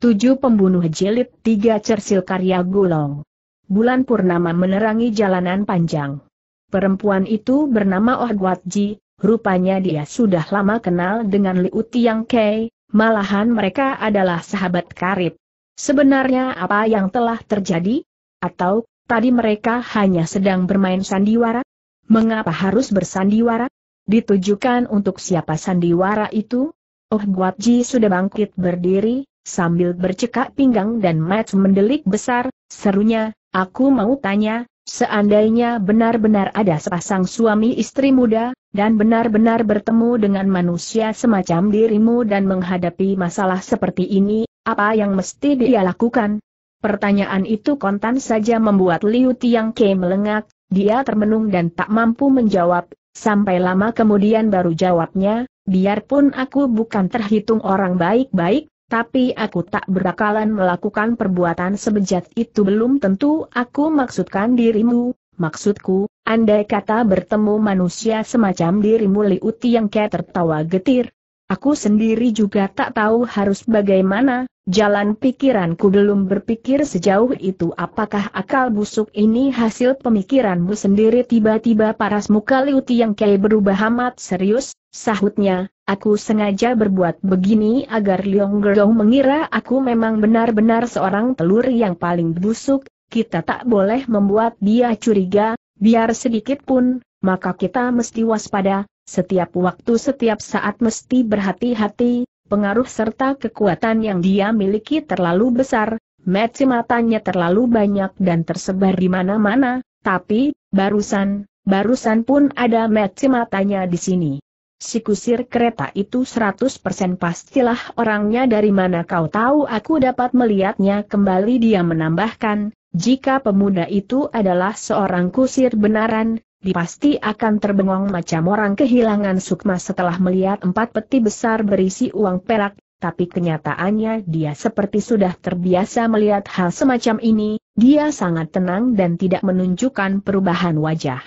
Tujuh pembunuh Jelit tiga cersil karya Gulong. Bulan purnama menerangi jalanan panjang. Perempuan itu bernama Oh Guat Ji, rupanya dia sudah lama kenal dengan Liu Tiang Kei, malahan mereka adalah sahabat karib. Sebenarnya apa yang telah terjadi? Atau, tadi mereka hanya sedang bermain sandiwara? Mengapa harus bersandiwara? Ditujukan untuk siapa sandiwara itu? Oh Guat Ji sudah bangkit berdiri, sambil bercekak pinggang dan match mendelik besar, serunya, aku mau tanya, Seandainya benar-benar ada sepasang suami istri muda, dan benar-benar bertemu dengan manusia semacam dirimu dan menghadapi masalah seperti ini, apa yang mesti dia lakukan? Pertanyaan itu kontan saja membuat Liu Tiang Ke melengak, dia termenung dan tak mampu menjawab, sampai lama kemudian baru jawabnya, biarpun aku bukan terhitung orang baik-baik, tapi aku tak berakalan melakukan perbuatan sebejat itu belum tentu aku maksudkan dirimu, maksudku, andai kata bertemu manusia semacam dirimu Liuti yang kayak tertawa getir. Aku sendiri juga tak tahu harus bagaimana, jalan pikiranku belum berpikir sejauh itu apakah akal busuk ini hasil pemikiranmu sendiri tiba-tiba paras muka yang kayak berubah amat serius, Sahutnya, aku sengaja berbuat begini agar Liong mengira aku memang benar-benar seorang telur yang paling busuk, kita tak boleh membuat dia curiga, biar sedikit pun, maka kita mesti waspada, setiap waktu setiap saat mesti berhati-hati, pengaruh serta kekuatan yang dia miliki terlalu besar, matematanya matanya terlalu banyak dan tersebar di mana-mana, tapi, barusan, barusan pun ada matematanya matanya di sini. Si kusir kereta itu 100% pastilah orangnya dari mana kau tahu aku dapat melihatnya kembali dia menambahkan, jika pemuda itu adalah seorang kusir benaran, dipasti akan terbengong macam orang kehilangan sukma setelah melihat empat peti besar berisi uang perak, tapi kenyataannya dia seperti sudah terbiasa melihat hal semacam ini, dia sangat tenang dan tidak menunjukkan perubahan wajah.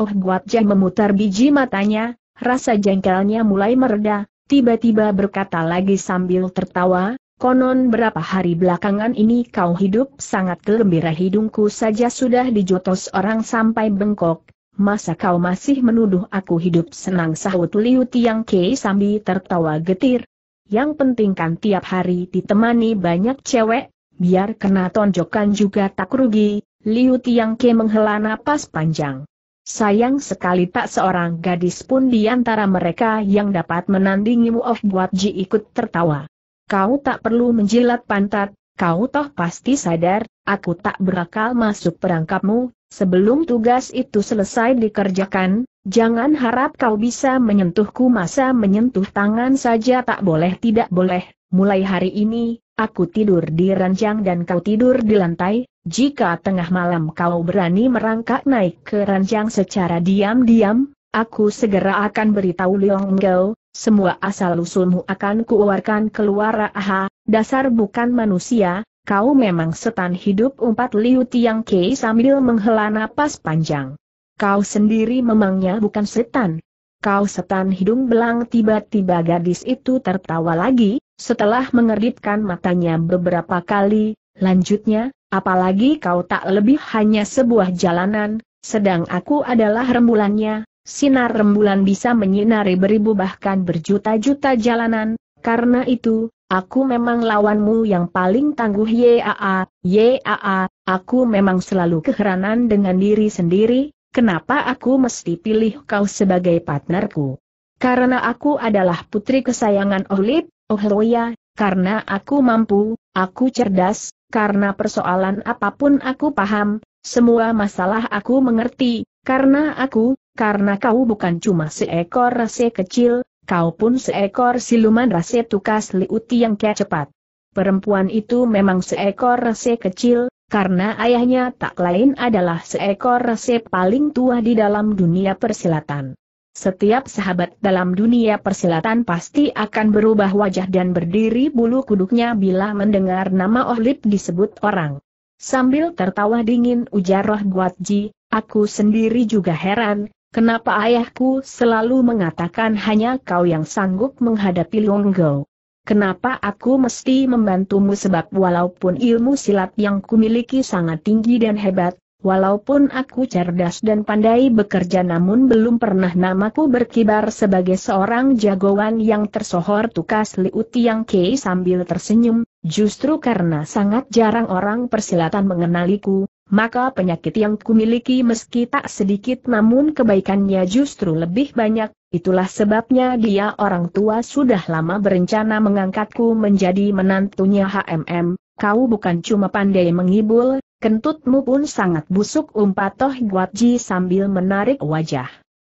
Oh Guatja memutar biji matanya, Rasa jengkelnya mulai mereda, tiba-tiba berkata lagi sambil tertawa, Konon berapa hari belakangan ini kau hidup sangat gembira hidungku saja sudah dijotos orang sampai bengkok, masa kau masih menuduh aku hidup senang sahut Liu Tiang Kei sambil tertawa getir. Yang penting kan tiap hari ditemani banyak cewek, biar kena tonjokan juga tak rugi, Liu Tiang Kei menghela napas panjang. Sayang sekali tak seorang gadis pun di antara mereka yang dapat menandingimu of buat Ji ikut tertawa. Kau tak perlu menjilat pantat, kau toh pasti sadar, aku tak berakal masuk perangkapmu, sebelum tugas itu selesai dikerjakan, jangan harap kau bisa menyentuhku masa menyentuh tangan saja tak boleh tidak boleh, mulai hari ini, aku tidur di ranjang dan kau tidur di lantai, jika tengah malam kau berani merangkak naik ke ranjang secara diam-diam, aku segera akan beritahu Leong Gao. semua asal-usulmu akan kuwarkan keluar aha, dasar bukan manusia, kau memang setan hidup Empat Liu Tiang Kei sambil menghela napas panjang. Kau sendiri memangnya bukan setan. Kau setan hidung belang tiba-tiba gadis itu tertawa lagi, setelah mengeritkan matanya beberapa kali, lanjutnya, Apalagi kau tak lebih hanya sebuah jalanan, sedang aku adalah rembulannya, sinar rembulan bisa menyinari beribu bahkan berjuta-juta jalanan, karena itu, aku memang lawanmu yang paling tangguh YAA, YAA, aku memang selalu keheranan dengan diri sendiri, kenapa aku mesti pilih kau sebagai partnerku. Karena aku adalah putri kesayangan Olip, Ohloya, karena aku mampu, aku cerdas, karena persoalan apapun aku paham, semua masalah aku mengerti, karena aku, karena kau bukan cuma seekor rase kecil, kau pun seekor siluman rase tukas liuti yang kecepat. Perempuan itu memang seekor rase kecil, karena ayahnya tak lain adalah seekor rase paling tua di dalam dunia persilatan. Setiap sahabat dalam dunia persilatan pasti akan berubah wajah dan berdiri bulu kuduknya bila mendengar nama Ohlip disebut orang. Sambil tertawa dingin ujar Roh Guatji, aku sendiri juga heran, kenapa ayahku selalu mengatakan hanya kau yang sanggup menghadapi Longgau. Kenapa aku mesti membantumu sebab walaupun ilmu silat yang kumiliki sangat tinggi dan hebat, Walaupun aku cerdas dan pandai bekerja namun belum pernah namaku berkibar sebagai seorang jagoan yang tersohor tukas Liu Tiang Kei sambil tersenyum, justru karena sangat jarang orang persilatan mengenaliku, maka penyakit yang kumiliki meski tak sedikit namun kebaikannya justru lebih banyak, itulah sebabnya dia orang tua sudah lama berencana mengangkatku menjadi menantunya HMM, Kau bukan cuma pandai mengibul, kentutmu pun sangat busuk Umpatoh Toh Guatji sambil menarik wajah.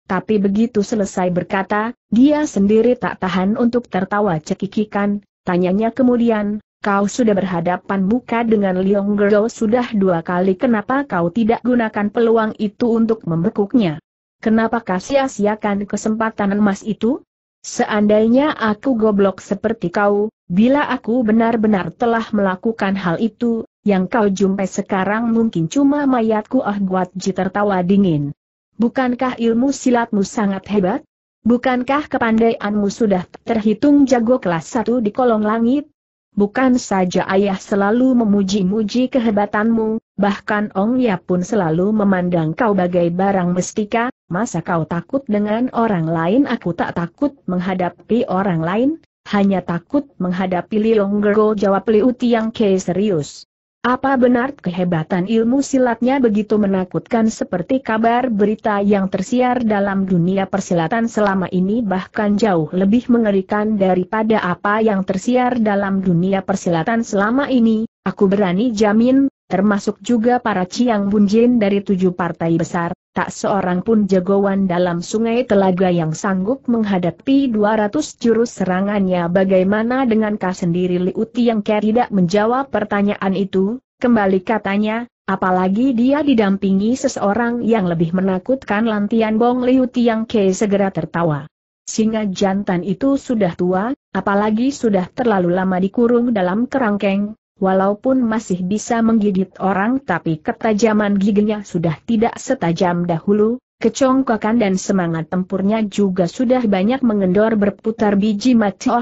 Tapi begitu selesai berkata, dia sendiri tak tahan untuk tertawa cekikikan, tanyanya kemudian, kau sudah berhadapan muka dengan Leong Gerdo sudah dua kali kenapa kau tidak gunakan peluang itu untuk membekuknya? Kenapa kau sia-siakan kesempatan emas itu? Seandainya aku goblok seperti kau, Bila aku benar-benar telah melakukan hal itu, yang kau jumpai sekarang mungkin cuma mayatku ah buat ji tertawa dingin. Bukankah ilmu silatmu sangat hebat? Bukankah kepandaianmu sudah terhitung jago kelas satu di kolong langit? Bukan saja ayah selalu memuji-muji kehebatanmu, bahkan Ong Ya pun selalu memandang kau bagai barang mestika, masa kau takut dengan orang lain aku tak takut menghadapi orang lain, hanya takut menghadapi Liong Gergo jawab Liu Tiang Kei serius. Apa benar kehebatan ilmu silatnya begitu menakutkan seperti kabar berita yang tersiar dalam dunia persilatan selama ini bahkan jauh lebih mengerikan daripada apa yang tersiar dalam dunia persilatan selama ini, aku berani jamin, termasuk juga para Ciang Bunjin dari tujuh partai besar, tak seorang pun jagoan dalam sungai telaga yang sanggup menghadapi 200 jurus serangannya bagaimana dengan kah sendiri Liu Tiang kaya tidak menjawab pertanyaan itu, kembali katanya, Apalagi dia didampingi seseorang yang lebih menakutkan Lantian Bong Liu Tiang Ke segera tertawa. Singa jantan itu sudah tua, apalagi sudah terlalu lama dikurung dalam kerangkeng, Walaupun masih bisa menggigit orang tapi ketajaman giginya sudah tidak setajam dahulu, kecongkakan dan semangat tempurnya juga sudah banyak mengendor berputar biji mati Oh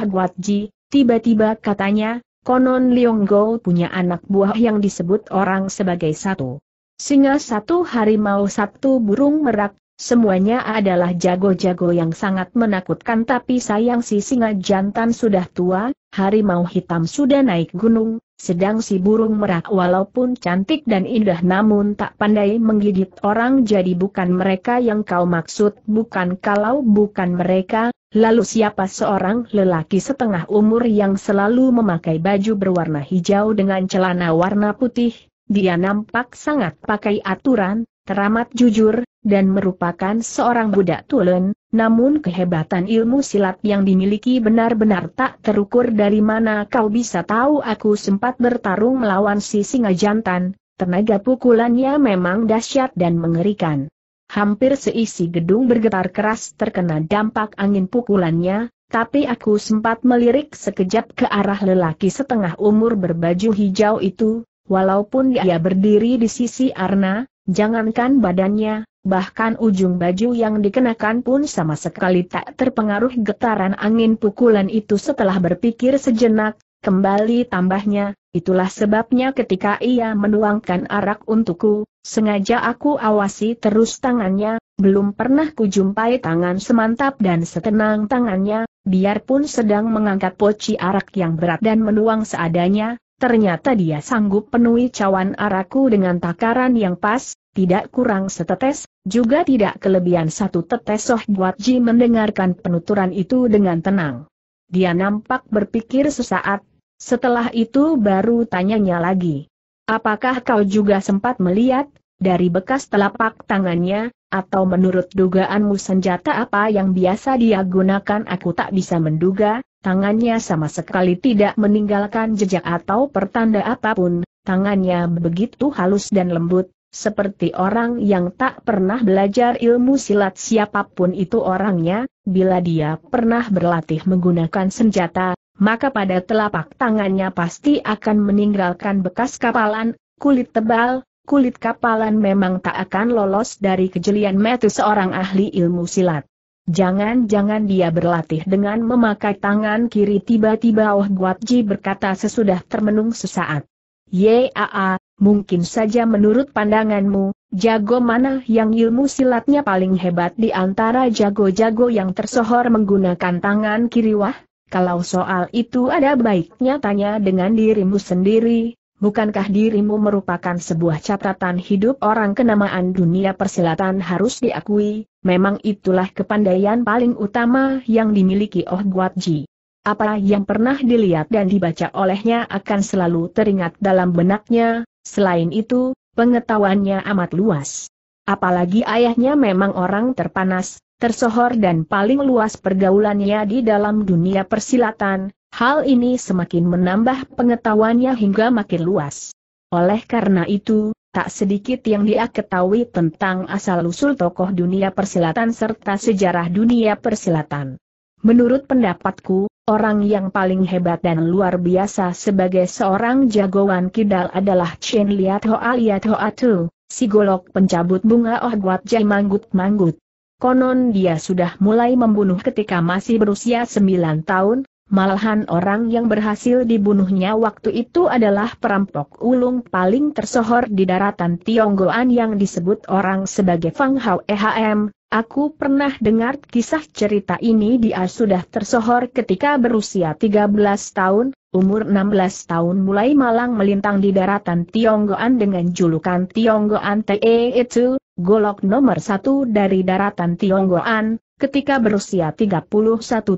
tiba-tiba katanya, konon Leong Go punya anak buah yang disebut orang sebagai satu. Singa satu harimau satu burung merak, semuanya adalah jago-jago yang sangat menakutkan tapi sayang si singa jantan sudah tua, harimau hitam sudah naik gunung, sedang si burung merak walaupun cantik dan indah namun tak pandai menggigit orang jadi bukan mereka yang kau maksud bukan kalau bukan mereka, lalu siapa seorang lelaki setengah umur yang selalu memakai baju berwarna hijau dengan celana warna putih, dia nampak sangat pakai aturan, teramat jujur, dan merupakan seorang budak tulen, namun kehebatan ilmu silat yang dimiliki benar-benar tak terukur dari mana kau bisa tahu aku sempat bertarung melawan si singa jantan, tenaga pukulannya memang dahsyat dan mengerikan. Hampir seisi gedung bergetar keras terkena dampak angin pukulannya, tapi aku sempat melirik sekejap ke arah lelaki setengah umur berbaju hijau itu, walaupun dia berdiri di sisi Arna, Jangankan badannya, bahkan ujung baju yang dikenakan pun sama sekali tak terpengaruh getaran angin pukulan itu setelah berpikir sejenak, kembali tambahnya, itulah sebabnya ketika ia menuangkan arak untukku, sengaja aku awasi terus tangannya, belum pernah kujumpai tangan semantap dan setenang tangannya, biarpun sedang mengangkat poci arak yang berat dan menuang seadanya, Ternyata dia sanggup penuhi cawan araku dengan takaran yang pas, tidak kurang setetes, juga tidak kelebihan satu tetes Soh Buat Ji mendengarkan penuturan itu dengan tenang. Dia nampak berpikir sesaat, setelah itu baru tanyanya lagi. Apakah kau juga sempat melihat, dari bekas telapak tangannya, atau menurut dugaanmu senjata apa yang biasa dia gunakan aku tak bisa menduga, tangannya sama sekali tidak meninggalkan jejak atau pertanda apapun, tangannya begitu halus dan lembut, seperti orang yang tak pernah belajar ilmu silat siapapun itu orangnya, bila dia pernah berlatih menggunakan senjata, maka pada telapak tangannya pasti akan meninggalkan bekas kapalan, kulit tebal, kulit kapalan memang tak akan lolos dari kejelian metu seorang ahli ilmu silat. Jangan-jangan dia berlatih dengan memakai tangan kiri tiba-tiba Oh Guatji berkata sesudah termenung sesaat. Yaa, mungkin saja menurut pandanganmu, jago mana yang ilmu silatnya paling hebat di antara jago-jago yang tersohor menggunakan tangan kiri wah? Kalau soal itu ada baiknya tanya dengan dirimu sendiri, bukankah dirimu merupakan sebuah catatan hidup orang kenamaan dunia persilatan harus diakui, memang itulah kepandaian paling utama yang dimiliki Oh Guat Ji. Apa yang pernah dilihat dan dibaca olehnya akan selalu teringat dalam benaknya, selain itu, pengetahuannya amat luas. Apalagi ayahnya memang orang terpanas, tersohor dan paling luas pergaulannya di dalam dunia persilatan, Hal ini semakin menambah pengetahuannya hingga makin luas. Oleh karena itu, tak sedikit yang dia ketahui tentang asal-usul tokoh dunia persilatan serta sejarah dunia persilatan. Menurut pendapatku, orang yang paling hebat dan luar biasa sebagai seorang jagoan kidal adalah Chen Liat Hoa Liat Hoa Tu, si golok pencabut bunga Oh Guat Jai Manggut Manggut. Konon dia sudah mulai membunuh ketika masih berusia 9 tahun, Malahan orang yang berhasil dibunuhnya waktu itu adalah perampok ulung paling tersohor di daratan Tionggoan yang disebut orang sebagai Fang Hao EHM. Aku pernah dengar kisah cerita ini dia sudah tersohor ketika berusia 13 tahun, umur 16 tahun mulai malang melintang di daratan Tionggoan dengan julukan Tionggoan TE itu, golok nomor satu dari daratan Tionggoan, Ketika berusia 31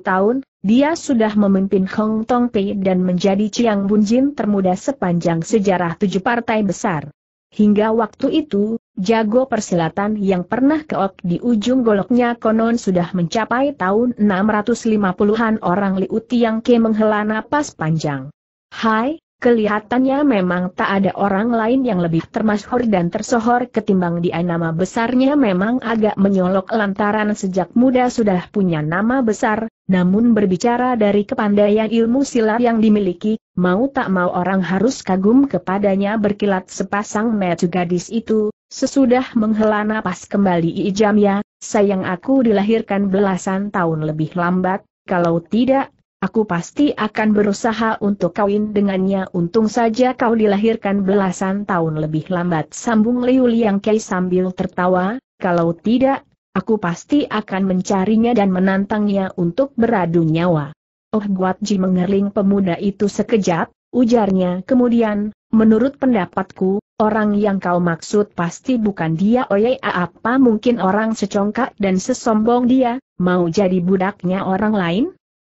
tahun, dia sudah memimpin Hong Tong Pei dan menjadi Chiang Bunjin termuda sepanjang sejarah tujuh partai besar. Hingga waktu itu, jago persilatan yang pernah keok di ujung goloknya konon sudah mencapai tahun 650-an orang Liu Tiang Ke menghela napas panjang. Hai, Kelihatannya memang tak ada orang lain yang lebih termasyhur dan tersohor ketimbang dia nama besarnya memang agak menyolok lantaran sejak muda sudah punya nama besar, namun berbicara dari kepandaian ilmu silat yang dimiliki, mau tak mau orang harus kagum kepadanya berkilat sepasang mata gadis itu, sesudah menghela napas kembali ya, sayang aku dilahirkan belasan tahun lebih lambat, kalau tidak Aku pasti akan berusaha untuk kawin dengannya untung saja kau dilahirkan belasan tahun lebih lambat sambung Liu Liang Kei sambil tertawa, kalau tidak, aku pasti akan mencarinya dan menantangnya untuk beradu nyawa. Oh Guat Ji mengerling pemuda itu sekejap, ujarnya kemudian, menurut pendapatku, Orang yang kau maksud pasti bukan dia oye apa mungkin orang secongkak dan sesombong dia, mau jadi budaknya orang lain?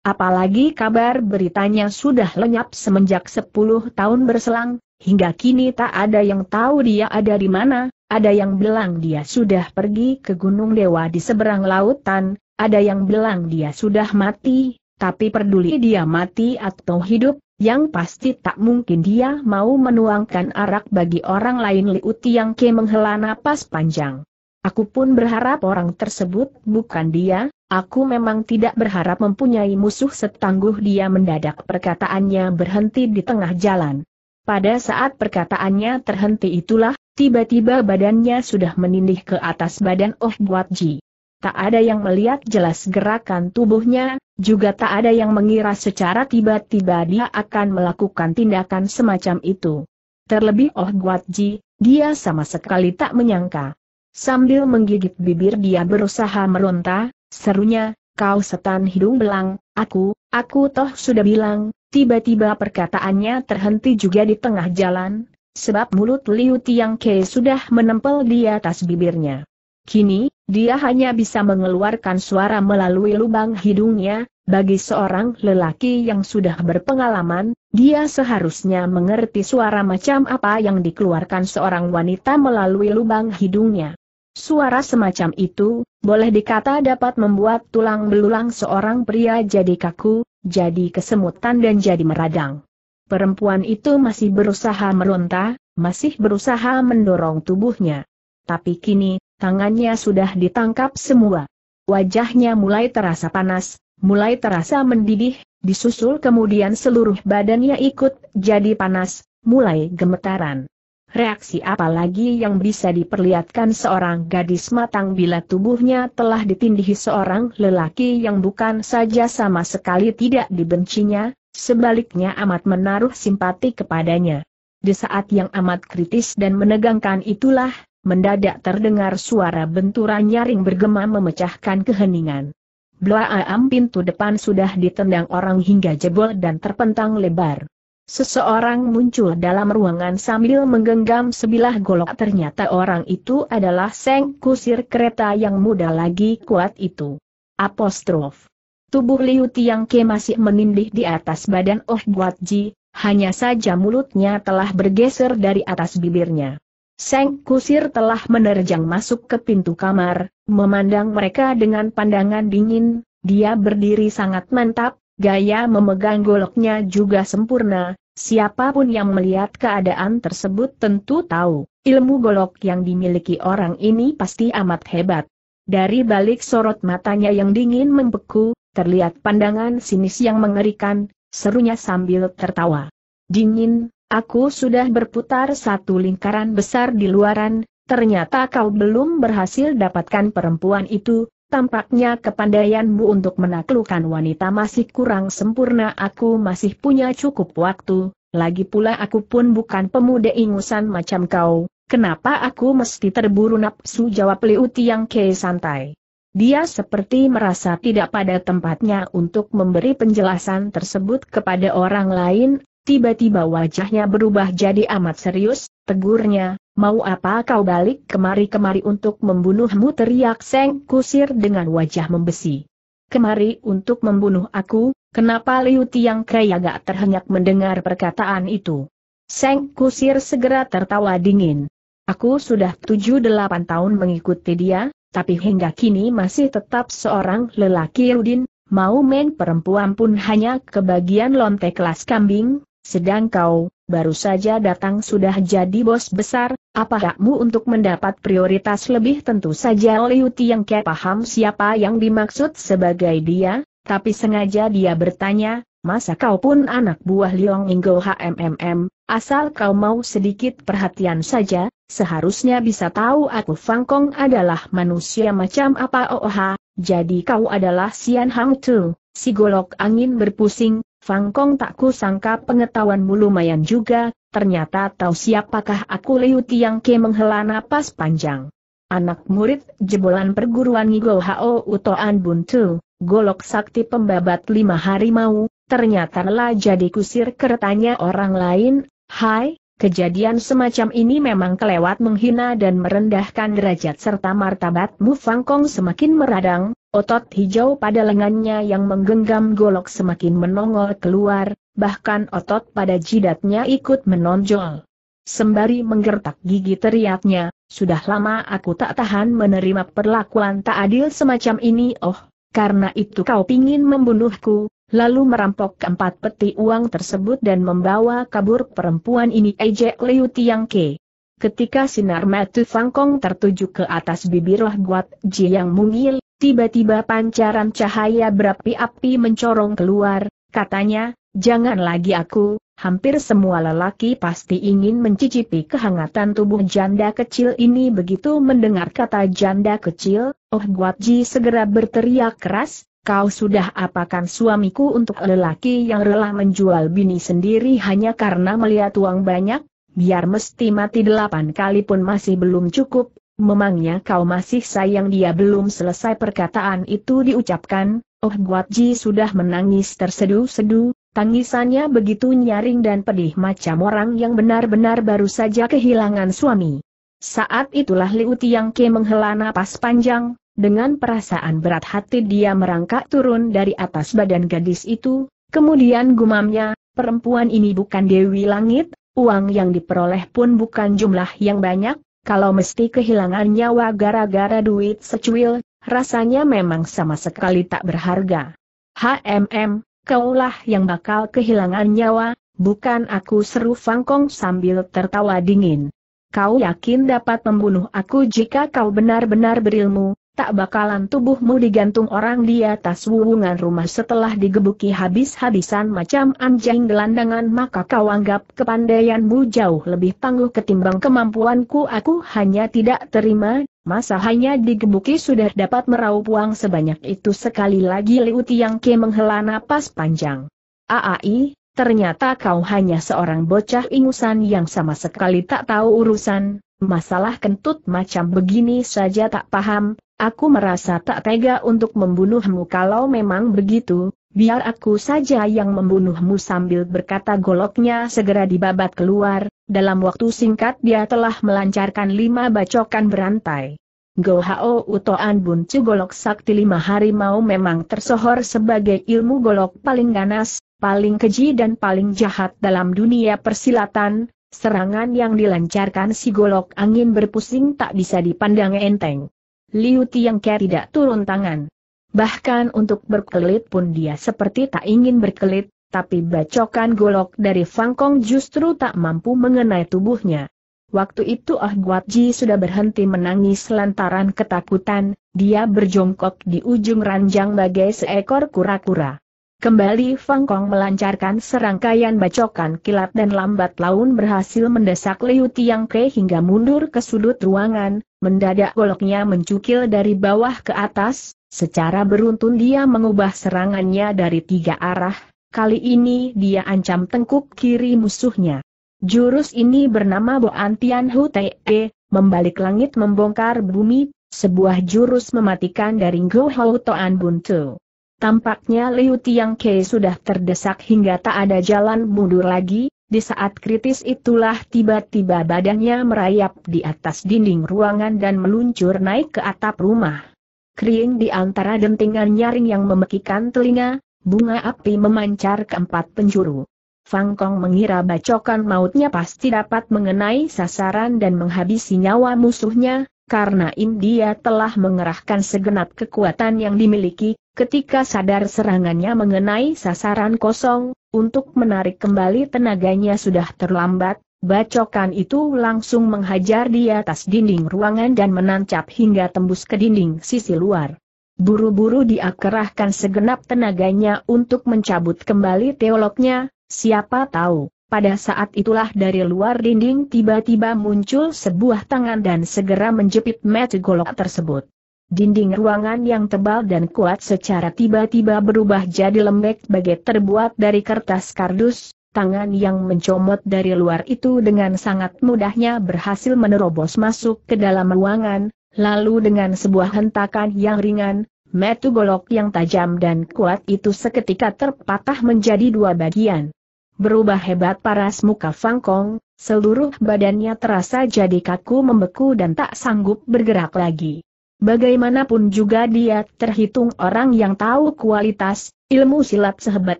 Apalagi kabar beritanya sudah lenyap semenjak 10 tahun berselang, hingga kini tak ada yang tahu dia ada di mana, ada yang bilang dia sudah pergi ke Gunung Dewa di seberang lautan, ada yang bilang dia sudah mati, tapi peduli dia mati atau hidup, yang pasti tak mungkin dia mau menuangkan arak bagi orang lain liuti yang Ke menghela napas panjang. Aku pun berharap orang tersebut bukan dia, Aku memang tidak berharap mempunyai musuh setangguh dia mendadak perkataannya berhenti di tengah jalan. Pada saat perkataannya terhenti itulah, tiba-tiba badannya sudah menindih ke atas badan Oh Buat Ji. Tak ada yang melihat jelas gerakan tubuhnya, juga tak ada yang mengira secara tiba-tiba dia akan melakukan tindakan semacam itu. Terlebih Oh Guat Ji, dia sama sekali tak menyangka. Sambil menggigit bibir dia berusaha meronta, Serunya, kau setan hidung belang, aku, aku toh sudah bilang, tiba-tiba perkataannya terhenti juga di tengah jalan, sebab mulut Liu Tiang Ke sudah menempel di atas bibirnya. Kini, dia hanya bisa mengeluarkan suara melalui lubang hidungnya, bagi seorang lelaki yang sudah berpengalaman, dia seharusnya mengerti suara macam apa yang dikeluarkan seorang wanita melalui lubang hidungnya. Suara semacam itu, boleh dikata dapat membuat tulang belulang seorang pria jadi kaku, jadi kesemutan dan jadi meradang. Perempuan itu masih berusaha meronta, masih berusaha mendorong tubuhnya. Tapi kini, tangannya sudah ditangkap semua. Wajahnya mulai terasa panas, mulai terasa mendidih, disusul kemudian seluruh badannya ikut jadi panas, mulai gemetaran reaksi apa lagi yang bisa diperlihatkan seorang gadis matang bila tubuhnya telah ditindih seorang lelaki yang bukan saja sama sekali tidak dibencinya, sebaliknya amat menaruh simpati kepadanya. Di saat yang amat kritis dan menegangkan itulah, mendadak terdengar suara benturan nyaring bergema memecahkan keheningan. AAM pintu depan sudah ditendang orang hingga jebol dan terpentang lebar. Seseorang muncul dalam ruangan sambil menggenggam sebilah golok ternyata orang itu adalah Seng Kusir kereta yang muda lagi kuat itu. Apostrof. Tubuh Liu Tiang Ke masih menindih di atas badan Oh Guat Ji, hanya saja mulutnya telah bergeser dari atas bibirnya. Seng Kusir telah menerjang masuk ke pintu kamar, memandang mereka dengan pandangan dingin, dia berdiri sangat mantap, Gaya memegang goloknya juga sempurna, siapapun yang melihat keadaan tersebut tentu tahu, ilmu golok yang dimiliki orang ini pasti amat hebat. Dari balik sorot matanya yang dingin membeku, terlihat pandangan sinis yang mengerikan, serunya sambil tertawa. Dingin, aku sudah berputar satu lingkaran besar di luaran, ternyata kau belum berhasil dapatkan perempuan itu, Tampaknya kepandaianmu untuk menaklukkan wanita masih kurang sempurna aku masih punya cukup waktu, lagi pula aku pun bukan pemuda ingusan macam kau, kenapa aku mesti terburu nafsu jawab Liu Tiang Ke santai. Dia seperti merasa tidak pada tempatnya untuk memberi penjelasan tersebut kepada orang lain, Tiba-tiba wajahnya berubah jadi amat serius, tegurnya, mau apa kau balik kemari-kemari untuk membunuhmu teriak Seng Kusir dengan wajah membesi. Kemari untuk membunuh aku, kenapa Liu Tiang Kei agak terhenyak mendengar perkataan itu. Seng Kusir segera tertawa dingin. Aku sudah tujuh delapan tahun mengikuti dia, tapi hingga kini masih tetap seorang lelaki Udin, mau main perempuan pun hanya kebagian lonte kelas kambing, sedang kau, baru saja datang sudah jadi bos besar, apa hakmu untuk mendapat prioritas lebih tentu saja Liu kayak paham siapa yang dimaksud sebagai dia, tapi sengaja dia bertanya, masa kau pun anak buah Liong Inggo HMMM, asal kau mau sedikit perhatian saja, seharusnya bisa tahu aku Fang Kong adalah manusia macam apa oha, oh jadi kau adalah Sian Hang Tu, si golok angin berpusing, Fang Kong tak kusangka pengetahuanmu lumayan juga, ternyata tahu siapakah aku Liu Tiang Ke menghela napas panjang. Anak murid jebolan perguruan Ngigo Hao Utoan Buntu, golok sakti pembabat lima harimau, ternyata lah jadi kusir keretanya orang lain, hai, Kejadian semacam ini memang kelewat menghina dan merendahkan derajat serta martabatmu Fang Kong semakin meradang, Otot hijau pada lengannya yang menggenggam golok semakin menongol keluar, bahkan otot pada jidatnya ikut menonjol. Sembari menggertak gigi teriaknya, sudah lama aku tak tahan menerima perlakuan tak adil semacam ini oh, karena itu kau pingin membunuhku, lalu merampok keempat peti uang tersebut dan membawa kabur perempuan ini ejek Liu Tiangke. Ketika sinar mata Fangkong tertuju ke atas bibir Wah Guat Ji yang mungil, Tiba-tiba pancaran cahaya berapi-api mencorong keluar, katanya, jangan lagi aku, hampir semua lelaki pasti ingin mencicipi kehangatan tubuh janda kecil ini begitu mendengar kata janda kecil, Oh Guatji segera berteriak keras, kau sudah apakan suamiku untuk lelaki yang rela menjual bini sendiri hanya karena melihat uang banyak, biar mesti mati delapan kali pun masih belum cukup, Memangnya kau masih sayang dia belum selesai perkataan itu diucapkan, Oh Guatji sudah menangis tersedu-sedu, tangisannya begitu nyaring dan pedih macam orang yang benar-benar baru saja kehilangan suami. Saat itulah Liu Tiang Ke menghela napas panjang, dengan perasaan berat hati dia merangkak turun dari atas badan gadis itu, kemudian gumamnya, perempuan ini bukan Dewi Langit, uang yang diperoleh pun bukan jumlah yang banyak, kalau mesti kehilangan nyawa gara-gara duit secuil, rasanya memang sama sekali tak berharga. HMM, kaulah yang bakal kehilangan nyawa, bukan aku seru Fangkong sambil tertawa dingin. Kau yakin dapat membunuh aku jika kau benar-benar berilmu, tak bakalan tubuhmu digantung orang di atas wuwungan rumah setelah digebuki habis-habisan macam anjing gelandangan maka kau anggap kepandaianmu jauh lebih tangguh ketimbang kemampuanku aku hanya tidak terima, masa hanya digebuki sudah dapat meraup uang sebanyak itu sekali lagi Liu Tiang Ke menghela napas panjang. Aai, ternyata kau hanya seorang bocah ingusan yang sama sekali tak tahu urusan, Masalah kentut macam begini saja tak paham, Aku merasa tak tega untuk membunuhmu kalau memang begitu, biar aku saja yang membunuhmu sambil berkata goloknya segera dibabat keluar, dalam waktu singkat dia telah melancarkan lima bacokan berantai. Gohao Utoan Buncu Golok Sakti Lima hari mau memang tersohor sebagai ilmu golok paling ganas, paling keji dan paling jahat dalam dunia persilatan, serangan yang dilancarkan si golok angin berpusing tak bisa dipandang enteng. Liu Tiangke tidak turun tangan. Bahkan untuk berkelit pun dia seperti tak ingin berkelit, tapi bacokan golok dari Fangkong justru tak mampu mengenai tubuhnya. Waktu itu Ah Ji sudah berhenti menangis lantaran ketakutan, dia berjongkok di ujung ranjang bagai seekor kura-kura. Kembali Fang Kong melancarkan serangkaian bacokan kilat dan lambat laun berhasil mendesak Liu Tiang Ke hingga mundur ke sudut ruangan, mendadak goloknya mencukil dari bawah ke atas, secara beruntun dia mengubah serangannya dari tiga arah, kali ini dia ancam tengkuk kiri musuhnya. Jurus ini bernama Bo Tian Hu Te, e, membalik langit membongkar bumi, sebuah jurus mematikan dari Ngo Hou Toan Buntu. Tampaknya Liu Tiang Ke sudah terdesak hingga tak ada jalan mundur lagi, di saat kritis itulah tiba-tiba badannya merayap di atas dinding ruangan dan meluncur naik ke atap rumah. Kering di antara dentingan nyaring yang memekikan telinga, bunga api memancar ke empat penjuru. Fang Kong mengira bacokan mautnya pasti dapat mengenai sasaran dan menghabisi nyawa musuhnya, karena India telah mengerahkan segenap kekuatan yang dimiliki, ketika sadar serangannya mengenai sasaran kosong, untuk menarik kembali tenaganya sudah terlambat, bacokan itu langsung menghajar di atas dinding ruangan dan menancap hingga tembus ke dinding sisi luar. Buru-buru dia kerahkan segenap tenaganya untuk mencabut kembali teoloknya. siapa tahu pada saat itulah dari luar dinding tiba-tiba muncul sebuah tangan dan segera menjepit mata golok tersebut. Dinding ruangan yang tebal dan kuat secara tiba-tiba berubah jadi lembek bagai terbuat dari kertas kardus, tangan yang mencomot dari luar itu dengan sangat mudahnya berhasil menerobos masuk ke dalam ruangan, lalu dengan sebuah hentakan yang ringan, metu golok yang tajam dan kuat itu seketika terpatah menjadi dua bagian. Berubah hebat paras muka Kong, seluruh badannya terasa jadi kaku membeku dan tak sanggup bergerak lagi. Bagaimanapun juga dia terhitung orang yang tahu kualitas, ilmu silat sehebat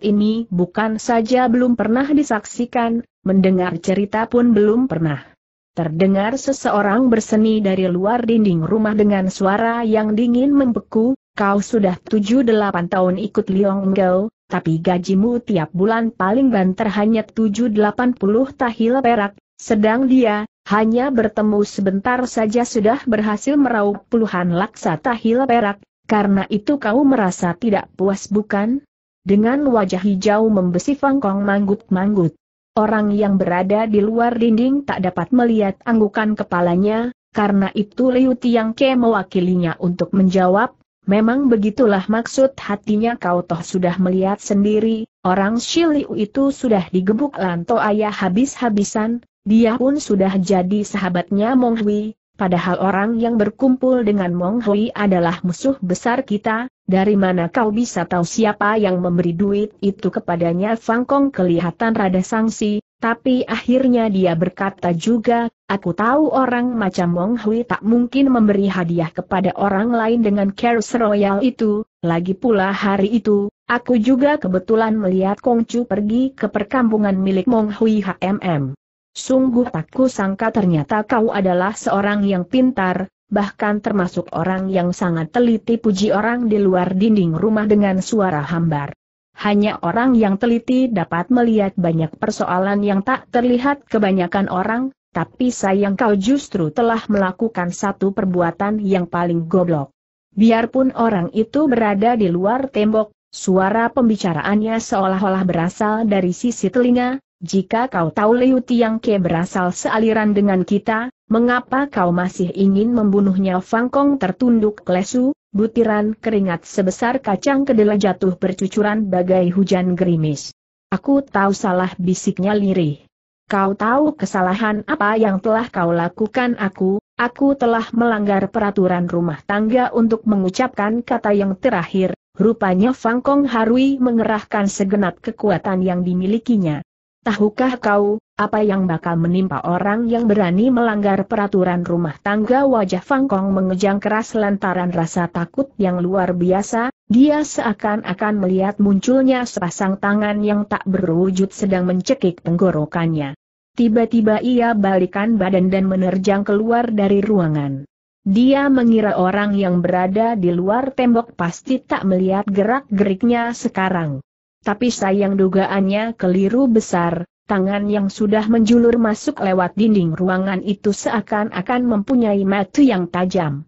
ini bukan saja belum pernah disaksikan, mendengar cerita pun belum pernah. Terdengar seseorang berseni dari luar dinding rumah dengan suara yang dingin membeku, kau sudah tujuh delapan tahun ikut Liong Gao, tapi gajimu tiap bulan paling banter hanya 780 tahil perak, sedang dia, hanya bertemu sebentar saja sudah berhasil meraup puluhan laksa tahil perak, karena itu kau merasa tidak puas bukan? Dengan wajah hijau membesi Fangkong manggut-manggut. Orang yang berada di luar dinding tak dapat melihat anggukan kepalanya, karena itu Liu Tiang Ke mewakilinya untuk menjawab, Memang begitulah maksud hatinya kau toh sudah melihat sendiri, orang Shiliu itu sudah digebuk Lanto Ayah habis-habisan, dia pun sudah jadi sahabatnya Mong Hui, padahal orang yang berkumpul dengan Mong Hui adalah musuh besar kita, dari mana kau bisa tahu siapa yang memberi duit itu kepadanya Fangkong kelihatan rada sangsi, tapi akhirnya dia berkata juga, aku tahu orang macam Wong Hui tak mungkin memberi hadiah kepada orang lain dengan keris Royal itu, lagi pula hari itu, aku juga kebetulan melihat Kongcu pergi ke perkampungan milik Wong Hui HMM. Sungguh tak kusangka ternyata kau adalah seorang yang pintar, bahkan termasuk orang yang sangat teliti puji orang di luar dinding rumah dengan suara hambar. Hanya orang yang teliti dapat melihat banyak persoalan yang tak terlihat kebanyakan orang, tapi sayang kau justru telah melakukan satu perbuatan yang paling goblok. Biarpun orang itu berada di luar tembok, suara pembicaraannya seolah-olah berasal dari sisi telinga, jika kau tahu Liu Tiang Ke berasal sealiran dengan kita, mengapa kau masih ingin membunuhnya? Fang Kong tertunduk lesu, butiran keringat sebesar kacang kedelai jatuh bercucuran bagai hujan gerimis. Aku tahu salah bisiknya lirih. Kau tahu kesalahan apa yang telah kau lakukan aku, aku telah melanggar peraturan rumah tangga untuk mengucapkan kata yang terakhir, rupanya Fang Kong Harui mengerahkan segenap kekuatan yang dimilikinya. Tahukah kau, apa yang bakal menimpa orang yang berani melanggar peraturan rumah tangga wajah Fang Kong mengejang keras lantaran rasa takut yang luar biasa, dia seakan-akan melihat munculnya sepasang tangan yang tak berwujud sedang mencekik tenggorokannya. Tiba-tiba ia balikan badan dan menerjang keluar dari ruangan. Dia mengira orang yang berada di luar tembok pasti tak melihat gerak-geriknya sekarang. Tapi sayang dugaannya keliru besar, tangan yang sudah menjulur masuk lewat dinding ruangan itu seakan-akan mempunyai mata yang tajam.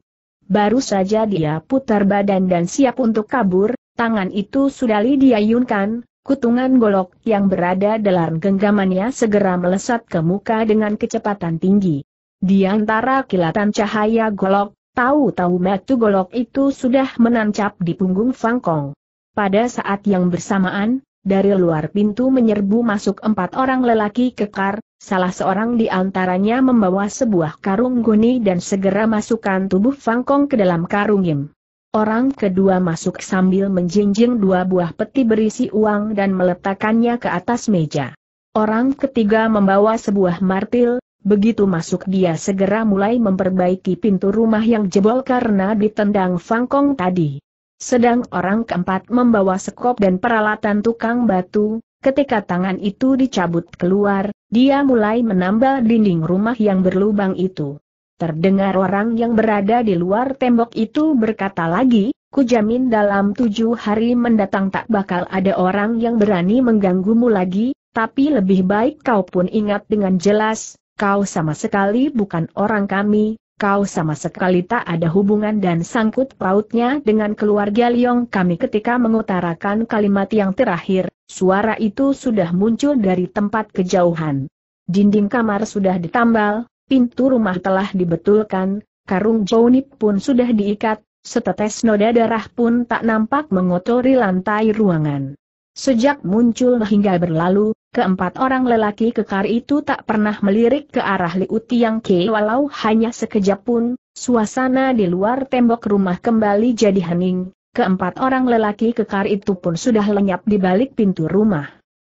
Baru saja dia putar badan dan siap untuk kabur, tangan itu sudah diayunkan, kutungan golok yang berada dalam genggamannya segera melesat ke muka dengan kecepatan tinggi. Di antara kilatan cahaya golok, tahu-tahu mata golok itu sudah menancap di punggung Fangkong. Pada saat yang bersamaan, dari luar pintu menyerbu masuk empat orang lelaki kekar, salah seorang di antaranya membawa sebuah karung goni dan segera masukkan tubuh Fang Kong ke dalam karung im. Orang kedua masuk sambil menjinjing dua buah peti berisi uang dan meletakkannya ke atas meja. Orang ketiga membawa sebuah martil, begitu masuk dia segera mulai memperbaiki pintu rumah yang jebol karena ditendang Fang Kong tadi. Sedang orang keempat membawa sekop dan peralatan tukang batu, ketika tangan itu dicabut keluar, dia mulai menambal dinding rumah yang berlubang itu. Terdengar orang yang berada di luar tembok itu berkata lagi, kujamin dalam tujuh hari mendatang tak bakal ada orang yang berani mengganggumu lagi, tapi lebih baik kau pun ingat dengan jelas, kau sama sekali bukan orang kami, kau sama sekali tak ada hubungan dan sangkut pautnya dengan keluarga Liong kami ketika mengutarakan kalimat yang terakhir, suara itu sudah muncul dari tempat kejauhan. Dinding kamar sudah ditambal, pintu rumah telah dibetulkan, karung jounip pun sudah diikat, setetes noda darah pun tak nampak mengotori lantai ruangan. Sejak muncul hingga berlalu, Keempat orang lelaki kekar itu tak pernah melirik ke arah Liu Tiang Ke walau hanya sekejap pun, suasana di luar tembok rumah kembali jadi hening, keempat orang lelaki kekar itu pun sudah lenyap di balik pintu rumah.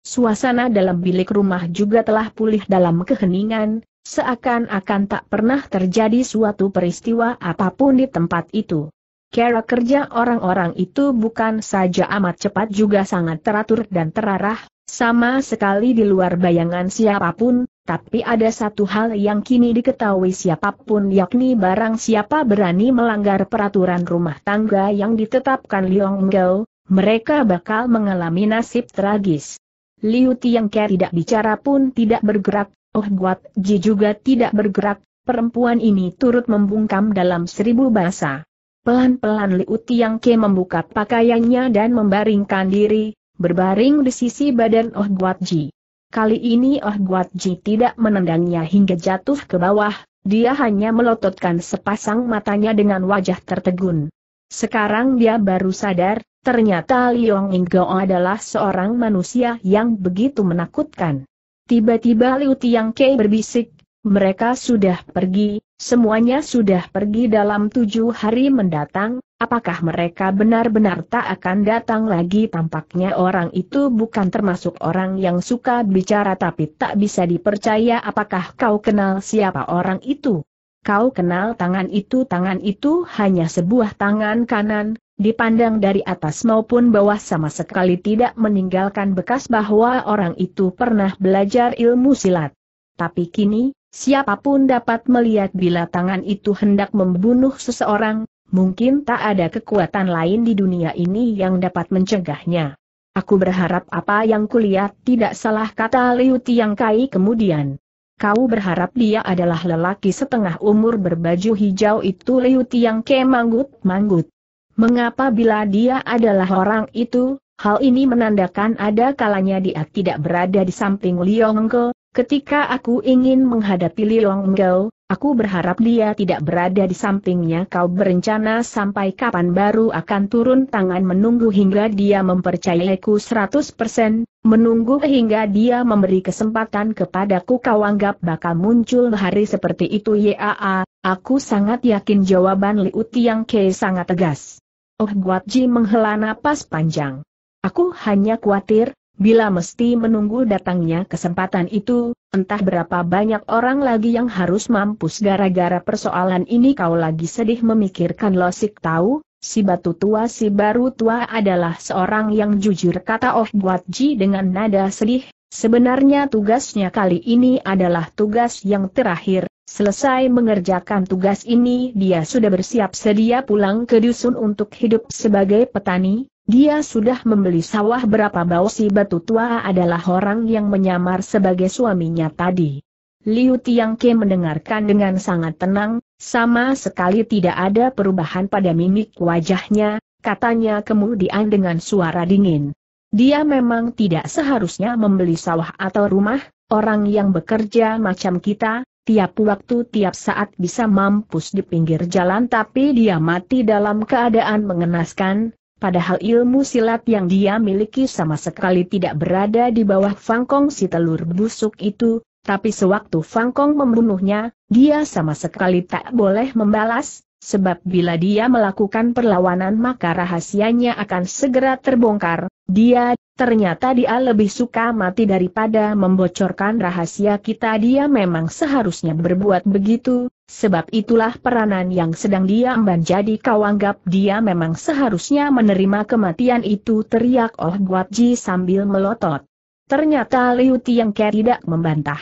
Suasana dalam bilik rumah juga telah pulih dalam keheningan, seakan-akan tak pernah terjadi suatu peristiwa apapun di tempat itu. Cara kerja orang-orang itu bukan saja amat cepat juga sangat teratur dan terarah, sama sekali di luar bayangan siapapun, tapi ada satu hal yang kini diketahui siapapun yakni barang siapa berani melanggar peraturan rumah tangga yang ditetapkan Liong Gao, mereka bakal mengalami nasib tragis. Liu Tiangke tidak bicara pun tidak bergerak, Oh Guat Ji juga tidak bergerak, perempuan ini turut membungkam dalam seribu bahasa. Pelan-pelan Liu Tiangke membuka pakaiannya dan membaringkan diri, berbaring di sisi badan Oh Guat Ji. Kali ini Oh Guat Ji tidak menendangnya hingga jatuh ke bawah, dia hanya melototkan sepasang matanya dengan wajah tertegun. Sekarang dia baru sadar, ternyata Liong Inggao adalah seorang manusia yang begitu menakutkan. Tiba-tiba Liu Tiang Kei berbisik, mereka sudah pergi, semuanya sudah pergi dalam tujuh hari mendatang, Apakah mereka benar-benar tak akan datang lagi? Tampaknya orang itu bukan termasuk orang yang suka bicara tapi tak bisa dipercaya apakah kau kenal siapa orang itu. Kau kenal tangan itu tangan itu hanya sebuah tangan kanan, dipandang dari atas maupun bawah sama sekali tidak meninggalkan bekas bahwa orang itu pernah belajar ilmu silat. Tapi kini, siapapun dapat melihat bila tangan itu hendak membunuh seseorang, Mungkin tak ada kekuatan lain di dunia ini yang dapat mencegahnya. Aku berharap apa yang kulihat tidak salah kata Liu Tiang Kai kemudian. Kau berharap dia adalah lelaki setengah umur berbaju hijau itu Liu Tiang Ke manggut-manggut. Mengapa bila dia adalah orang itu, hal ini menandakan ada kalanya dia tidak berada di samping Liu ketika aku ingin menghadapi Liu Aku berharap dia tidak berada di sampingnya kau berencana sampai kapan baru akan turun tangan menunggu hingga dia mempercayaiku 100%, menunggu hingga dia memberi kesempatan kepadaku kau anggap bakal muncul hari seperti itu yaa, aku sangat yakin jawaban Liuti yang Ke sangat tegas. Oh Guat menghela napas panjang. Aku hanya khawatir, Bila mesti menunggu datangnya kesempatan itu, entah berapa banyak orang lagi yang harus mampus gara-gara persoalan ini kau lagi sedih memikirkan losik tahu, si batu tua si baru tua adalah seorang yang jujur kata Oh Buat Ji dengan nada sedih, sebenarnya tugasnya kali ini adalah tugas yang terakhir, Selesai mengerjakan tugas ini dia sudah bersiap sedia pulang ke dusun untuk hidup sebagai petani, dia sudah membeli sawah berapa bau si batu tua adalah orang yang menyamar sebagai suaminya tadi. Liu Tiangke mendengarkan dengan sangat tenang, sama sekali tidak ada perubahan pada mimik wajahnya, katanya kemudian dengan suara dingin. Dia memang tidak seharusnya membeli sawah atau rumah, orang yang bekerja macam kita, tiap waktu tiap saat bisa mampus di pinggir jalan tapi dia mati dalam keadaan mengenaskan, padahal ilmu silat yang dia miliki sama sekali tidak berada di bawah Fangkong si telur busuk itu, tapi sewaktu Fangkong membunuhnya, dia sama sekali tak boleh membalas, sebab bila dia melakukan perlawanan maka rahasianya akan segera terbongkar, dia Ternyata dia lebih suka mati daripada membocorkan rahasia kita dia memang seharusnya berbuat begitu, sebab itulah peranan yang sedang dia emban jadi kau anggap dia memang seharusnya menerima kematian itu teriak Oh Guatji sambil melotot. Ternyata Liu Tiang Ke tidak membantah.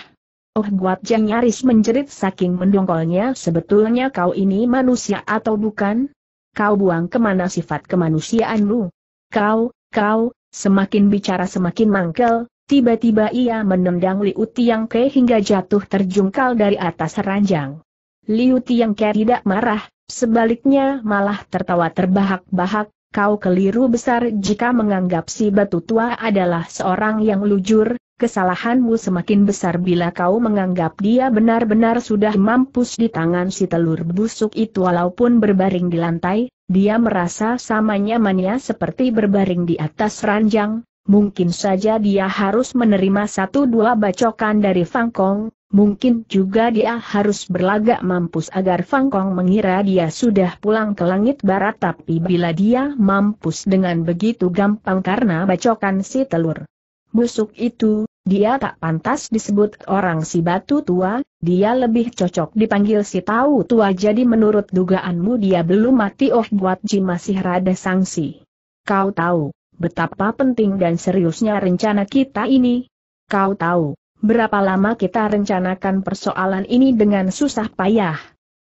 Oh Guat nyaris menjerit saking mendongkolnya sebetulnya kau ini manusia atau bukan? Kau buang kemana sifat kemanusiaanmu? Kau, kau, Semakin bicara semakin mangkel, tiba-tiba ia menendang Liu Tiang Ke hingga jatuh terjungkal dari atas ranjang. Liu Tiang Ke tidak marah, sebaliknya malah tertawa terbahak-bahak, kau keliru besar jika menganggap si batu tua adalah seorang yang lujur, kesalahanmu semakin besar bila kau menganggap dia benar-benar sudah mampus di tangan si telur busuk itu walaupun berbaring di lantai, dia merasa sama nyamannya seperti berbaring di atas ranjang, mungkin saja dia harus menerima satu dua bacokan dari Fang Kong. mungkin juga dia harus berlagak mampus agar Fang Kong mengira dia sudah pulang ke langit barat tapi bila dia mampus dengan begitu gampang karena bacokan si telur. Busuk itu, dia tak pantas disebut orang si batu tua, dia lebih cocok dipanggil si tahu tua jadi menurut dugaanmu dia belum mati oh buat Ji masih rada sangsi. Kau tahu, betapa penting dan seriusnya rencana kita ini. Kau tahu, berapa lama kita rencanakan persoalan ini dengan susah payah.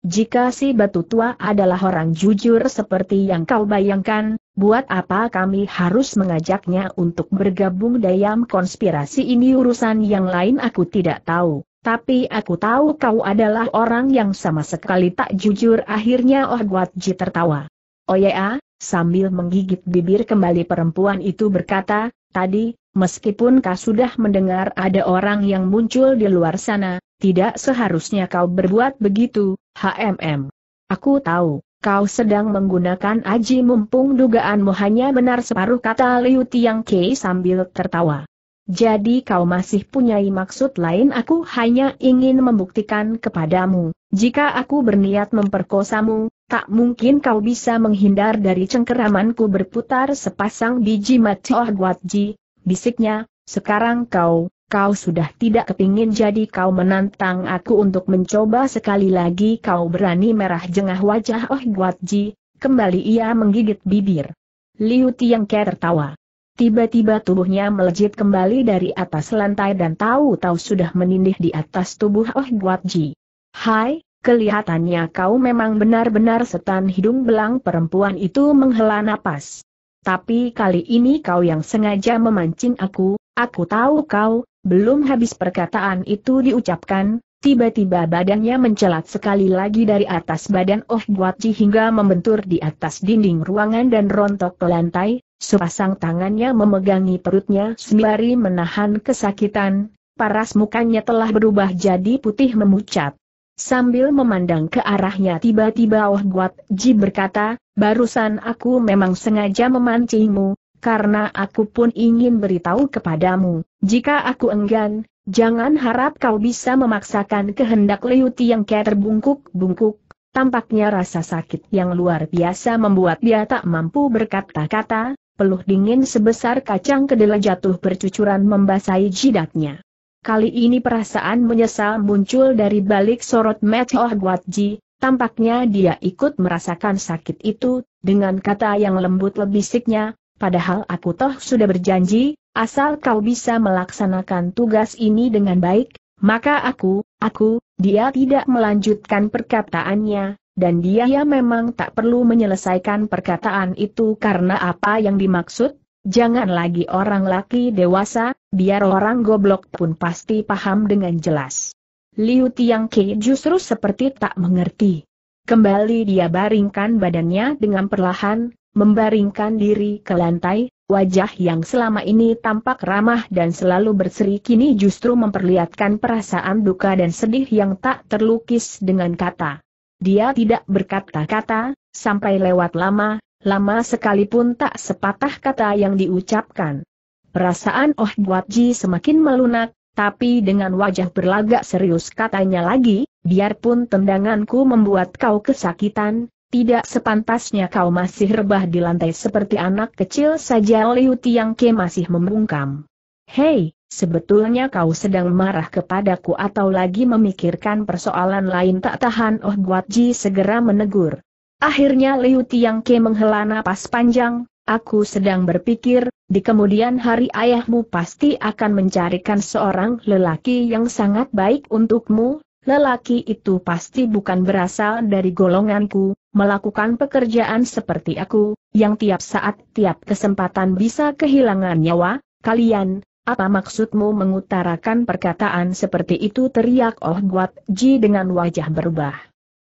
Jika si batu tua adalah orang jujur seperti yang kau bayangkan, Buat apa kami harus mengajaknya untuk bergabung dalam konspirasi ini urusan yang lain aku tidak tahu, tapi aku tahu kau adalah orang yang sama sekali tak jujur akhirnya Oh Guat Ji tertawa. Oh ya, sambil menggigit bibir kembali perempuan itu berkata, tadi, meskipun kau sudah mendengar ada orang yang muncul di luar sana, tidak seharusnya kau berbuat begitu, HMM. Aku tahu, kau sedang menggunakan aji mumpung dugaanmu hanya benar separuh kata Liu Tiang Kei sambil tertawa. Jadi kau masih punyai maksud lain aku hanya ingin membuktikan kepadamu, jika aku berniat memperkosamu, tak mungkin kau bisa menghindar dari cengkeramanku berputar sepasang biji mati oh guat ji, bisiknya, sekarang kau, kau sudah tidak kepingin jadi kau menantang aku untuk mencoba sekali lagi kau berani merah jengah wajah Oh Guatji, kembali ia menggigit bibir. Liu Tiangke tertawa. Tiba-tiba tubuhnya melejit kembali dari atas lantai dan tahu-tahu sudah menindih di atas tubuh Oh Guatji. Hai, kelihatannya kau memang benar-benar setan hidung belang perempuan itu menghela napas. Tapi kali ini kau yang sengaja memancing aku, aku tahu kau, belum habis perkataan itu diucapkan, tiba-tiba badannya mencelat sekali lagi dari atas badan Oh Guaci hingga membentur di atas dinding ruangan dan rontok ke lantai, sepasang tangannya memegangi perutnya sembari menahan kesakitan, paras mukanya telah berubah jadi putih memucat. Sambil memandang ke arahnya tiba-tiba Oh Guat Ji berkata, barusan aku memang sengaja memancingmu, karena aku pun ingin beritahu kepadamu, jika aku enggan, jangan harap kau bisa memaksakan kehendak Liu yang kaya terbungkuk-bungkuk, tampaknya rasa sakit yang luar biasa membuat dia tak mampu berkata-kata, peluh dingin sebesar kacang kedelai jatuh bercucuran membasahi jidatnya. Kali ini perasaan menyesal muncul dari balik sorot Meteor oh Ji, tampaknya dia ikut merasakan sakit itu, dengan kata yang lembut lebih lebisiknya, Padahal aku toh sudah berjanji, asal kau bisa melaksanakan tugas ini dengan baik, maka aku, aku, dia tidak melanjutkan perkataannya, dan dia ya memang tak perlu menyelesaikan perkataan itu karena apa yang dimaksud, jangan lagi orang laki dewasa, biar orang goblok pun pasti paham dengan jelas. Liu Tiang Ke justru seperti tak mengerti. Kembali dia baringkan badannya dengan perlahan, membaringkan diri ke lantai, wajah yang selama ini tampak ramah dan selalu berseri kini justru memperlihatkan perasaan duka dan sedih yang tak terlukis dengan kata. Dia tidak berkata-kata, sampai lewat lama, lama sekalipun tak sepatah kata yang diucapkan. Perasaan Oh Buat semakin melunak, tapi dengan wajah berlagak serius katanya lagi, biarpun tendanganku membuat kau kesakitan, tidak sepantasnya kau masih rebah di lantai seperti anak kecil saja Liu Tiang masih membungkam. Hei, sebetulnya kau sedang marah kepadaku atau lagi memikirkan persoalan lain tak tahan Oh Guat Ji segera menegur. Akhirnya Liu Tiang menghela napas panjang, aku sedang berpikir, di kemudian hari ayahmu pasti akan mencarikan seorang lelaki yang sangat baik untukmu, lelaki itu pasti bukan berasal dari golonganku, melakukan pekerjaan seperti aku, yang tiap saat tiap kesempatan bisa kehilangan nyawa, kalian, apa maksudmu mengutarakan perkataan seperti itu teriak Oh Guat Ji dengan wajah berubah.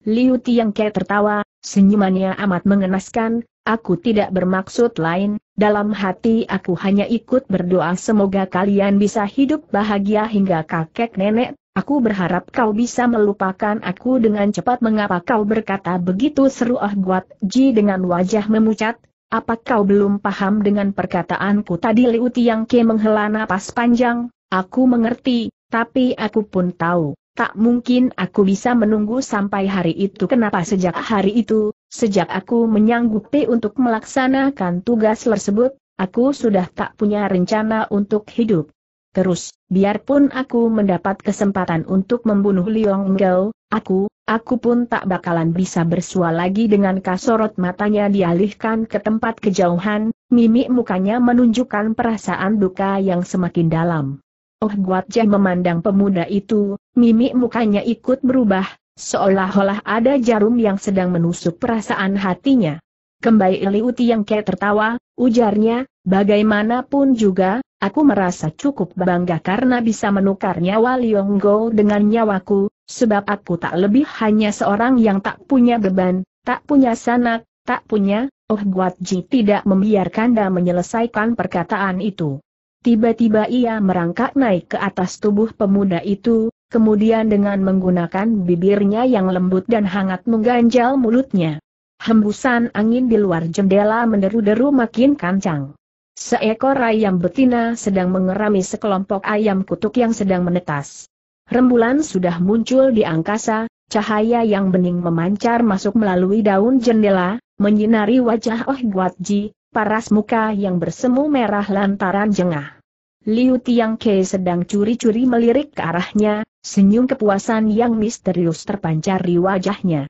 Liu Tiangke tertawa, senyumannya amat mengenaskan, aku tidak bermaksud lain, dalam hati aku hanya ikut berdoa semoga kalian bisa hidup bahagia hingga kakek nenek Aku berharap kau bisa melupakan aku dengan cepat mengapa kau berkata begitu seru Ah Guat Ji dengan wajah memucat. Apa kau belum paham dengan perkataanku tadi Liu Tiang Ke menghela napas panjang? Aku mengerti, tapi aku pun tahu. Tak mungkin aku bisa menunggu sampai hari itu. Kenapa sejak hari itu, sejak aku menyanggupi untuk melaksanakan tugas tersebut, aku sudah tak punya rencana untuk hidup. Terus, biarpun aku mendapat kesempatan untuk membunuh Liong Gao, aku, aku pun tak bakalan bisa bersua lagi dengan kasorot matanya dialihkan ke tempat kejauhan, mimik mukanya menunjukkan perasaan duka yang semakin dalam. Oh Guat Jai memandang pemuda itu, mimik mukanya ikut berubah, seolah-olah ada jarum yang sedang menusuk perasaan hatinya. Kembali Liu yang tertawa, ujarnya, bagaimanapun juga, aku merasa cukup bangga karena bisa menukar nyawa Lionggo dengan nyawaku, sebab aku tak lebih hanya seorang yang tak punya beban, tak punya sanak, tak punya, Oh Guatji tidak membiarkan dan menyelesaikan perkataan itu. Tiba-tiba ia merangkak naik ke atas tubuh pemuda itu, kemudian dengan menggunakan bibirnya yang lembut dan hangat mengganjal mulutnya. Hembusan angin di luar jendela menderu-deru makin kencang. Seekor ayam betina sedang mengerami sekelompok ayam kutuk yang sedang menetas. Rembulan sudah muncul di angkasa, cahaya yang bening memancar masuk melalui daun jendela, menyinari wajah Oh Guatji, paras muka yang bersemu merah lantaran jengah. Liu Tiang Ke sedang curi-curi melirik ke arahnya, senyum kepuasan yang misterius terpancar di wajahnya.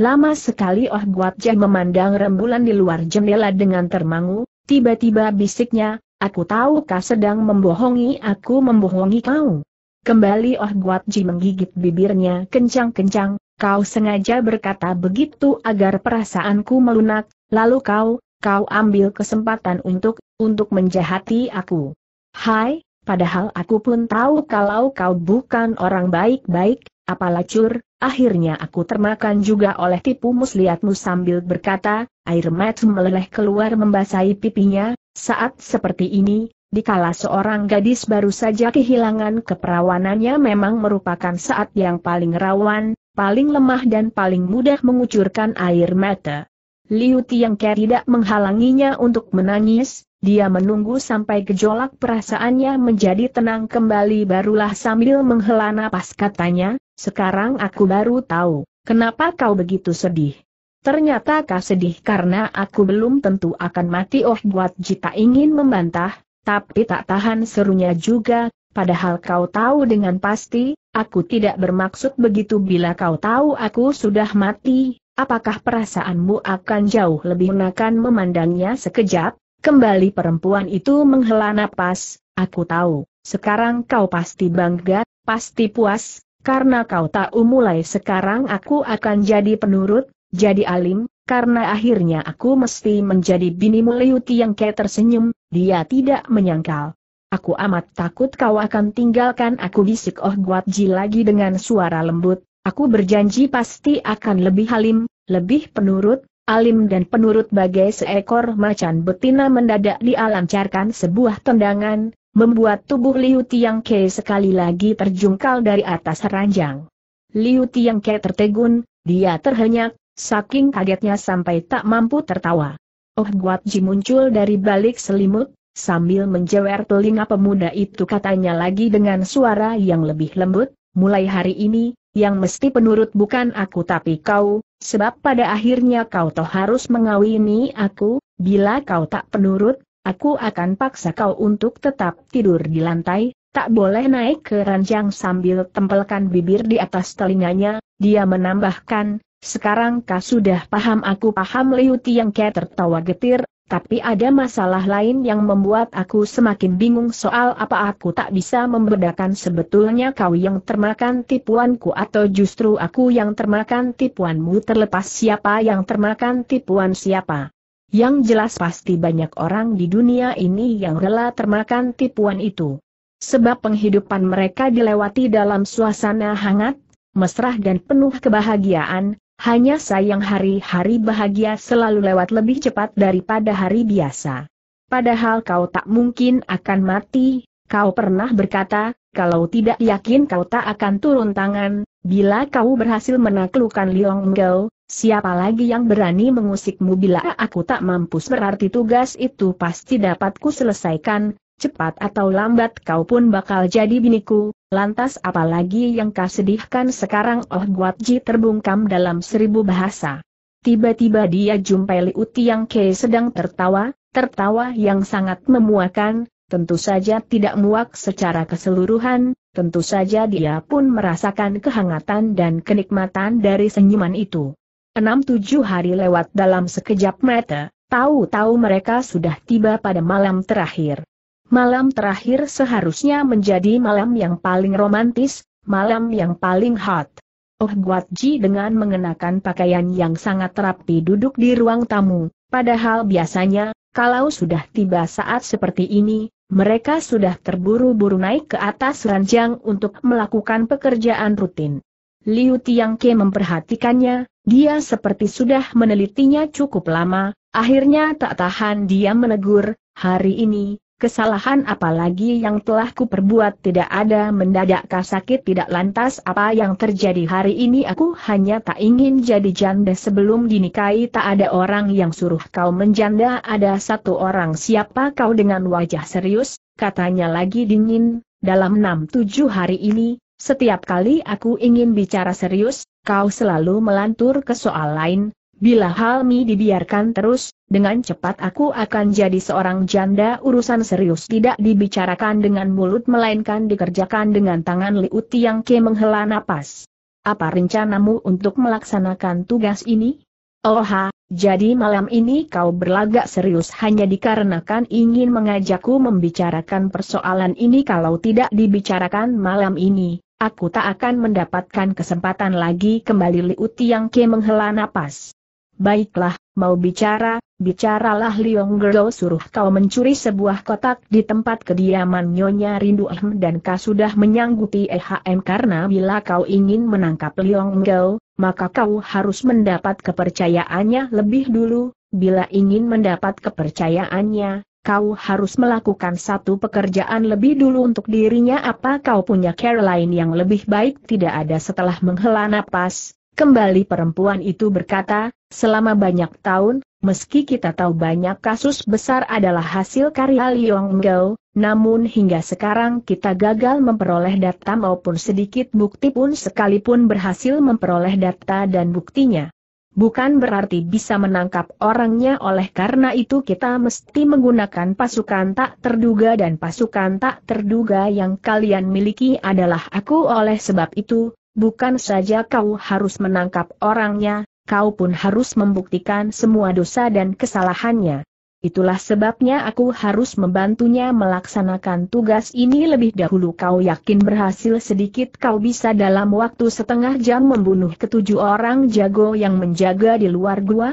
Lama sekali Oh Buat Jai memandang rembulan di luar jendela dengan termangu, tiba-tiba bisiknya, aku tahu kau sedang membohongi aku membohongi kau. Kembali Oh Buat Jai menggigit bibirnya kencang-kencang, kau sengaja berkata begitu agar perasaanku melunak, lalu kau, kau ambil kesempatan untuk, untuk menjahati aku. Hai, padahal aku pun tahu kalau kau bukan orang baik-baik, lacur, akhirnya aku termakan juga oleh tipu muslihatmu sambil berkata, air mata meleleh keluar membasahi pipinya, saat seperti ini, dikala seorang gadis baru saja kehilangan keperawanannya memang merupakan saat yang paling rawan, paling lemah dan paling mudah mengucurkan air mata. Liu Tiangke tidak menghalanginya untuk menangis, dia menunggu sampai gejolak perasaannya menjadi tenang kembali barulah sambil menghela napas katanya, sekarang aku baru tahu, kenapa kau begitu sedih. Ternyata kau sedih karena aku belum tentu akan mati oh buat jita ingin membantah, tapi tak tahan serunya juga, padahal kau tahu dengan pasti, aku tidak bermaksud begitu bila kau tahu aku sudah mati, apakah perasaanmu akan jauh lebih menakan memandangnya sekejap? Kembali perempuan itu menghela napas, aku tahu, sekarang kau pasti bangga, pasti puas, karena kau tahu mulai sekarang aku akan jadi penurut, jadi alim, karena akhirnya aku mesti menjadi binimu yang Tiangke tersenyum, dia tidak menyangkal. Aku amat takut kau akan tinggalkan aku bisik Oh Guatji lagi dengan suara lembut, aku berjanji pasti akan lebih halim, lebih penurut, alim dan penurut bagai seekor macan betina mendadak dialancarkan sebuah tendangan, membuat tubuh Liu Tiang Ke sekali lagi terjungkal dari atas ranjang. Liu Tiang Ke tertegun, dia terhenyak, saking kagetnya sampai tak mampu tertawa. Oh Guat Ji muncul dari balik selimut, sambil menjewer telinga pemuda itu katanya lagi dengan suara yang lebih lembut, mulai hari ini, yang mesti penurut bukan aku tapi kau, sebab pada akhirnya kau toh harus mengawini aku, bila kau tak penurut, Aku akan paksa kau untuk tetap tidur di lantai, tak boleh naik ke ranjang sambil tempelkan bibir di atas telinganya, dia menambahkan, sekarang kau sudah paham aku paham Liu Tiang Ke tertawa getir, tapi ada masalah lain yang membuat aku semakin bingung soal apa aku tak bisa membedakan sebetulnya kau yang termakan tipuanku atau justru aku yang termakan tipuanmu terlepas siapa yang termakan tipuan siapa. Yang jelas pasti banyak orang di dunia ini yang rela termakan tipuan itu. Sebab penghidupan mereka dilewati dalam suasana hangat, mesra dan penuh kebahagiaan, hanya sayang hari-hari bahagia selalu lewat lebih cepat daripada hari biasa. Padahal kau tak mungkin akan mati, kau pernah berkata, kalau tidak yakin kau tak akan turun tangan, Bila kau berhasil menaklukkan Liong Gao, siapa lagi yang berani mengusikmu bila aku tak mampu, berarti tugas itu pasti dapatku selesaikan, cepat atau lambat kau pun bakal jadi biniku, lantas apalagi yang kau sedihkan sekarang Oh Guat Ji terbungkam dalam seribu bahasa. Tiba-tiba dia jumpai Liu Tiang Ke sedang tertawa, tertawa yang sangat memuakan, tentu saja tidak muak secara keseluruhan, tentu saja dia pun merasakan kehangatan dan kenikmatan dari senyuman itu. Enam tujuh hari lewat dalam sekejap mata, tahu-tahu mereka sudah tiba pada malam terakhir. Malam terakhir seharusnya menjadi malam yang paling romantis, malam yang paling hot. Oh Guat dengan mengenakan pakaian yang sangat rapi duduk di ruang tamu, padahal biasanya, kalau sudah tiba saat seperti ini, mereka sudah terburu-buru naik ke atas ranjang untuk melakukan pekerjaan rutin. Liu Tiangke memperhatikannya, dia seperti sudah menelitinya cukup lama, akhirnya tak tahan dia menegur, hari ini, Kesalahan apalagi yang telah kuperbuat tidak ada mendadak sakit tidak lantas apa yang terjadi hari ini aku hanya tak ingin jadi janda sebelum dinikahi tak ada orang yang suruh kau menjanda ada satu orang siapa kau dengan wajah serius, katanya lagi dingin, dalam 6-7 hari ini, setiap kali aku ingin bicara serius, kau selalu melantur ke soal lain, bila Halmi dibiarkan terus, dengan cepat aku akan jadi seorang janda urusan serius tidak dibicarakan dengan mulut melainkan dikerjakan dengan tangan liuti yang Ke menghela napas. Apa rencanamu untuk melaksanakan tugas ini? Oh jadi malam ini kau berlagak serius hanya dikarenakan ingin mengajakku membicarakan persoalan ini kalau tidak dibicarakan malam ini, aku tak akan mendapatkan kesempatan lagi kembali liuti yang Ke menghela napas. Baiklah, Mau bicara, bicaralah Liong Gerdo suruh kau mencuri sebuah kotak di tempat kediaman Nyonya Rindu Ahem dan kau sudah menyanggupi EHM karena bila kau ingin menangkap Liong Gerdo, maka kau harus mendapat kepercayaannya lebih dulu, bila ingin mendapat kepercayaannya, kau harus melakukan satu pekerjaan lebih dulu untuk dirinya apa kau punya care lain yang lebih baik tidak ada setelah menghela napas, Kembali perempuan itu berkata, selama banyak tahun, meski kita tahu banyak kasus besar adalah hasil karya Liong Gao, namun hingga sekarang kita gagal memperoleh data maupun sedikit bukti pun sekalipun berhasil memperoleh data dan buktinya. Bukan berarti bisa menangkap orangnya oleh karena itu kita mesti menggunakan pasukan tak terduga dan pasukan tak terduga yang kalian miliki adalah aku oleh sebab itu, Bukan saja kau harus menangkap orangnya, kau pun harus membuktikan semua dosa dan kesalahannya. Itulah sebabnya aku harus membantunya melaksanakan tugas ini lebih dahulu kau yakin berhasil sedikit kau bisa dalam waktu setengah jam membunuh ketujuh orang jago yang menjaga di luar gua?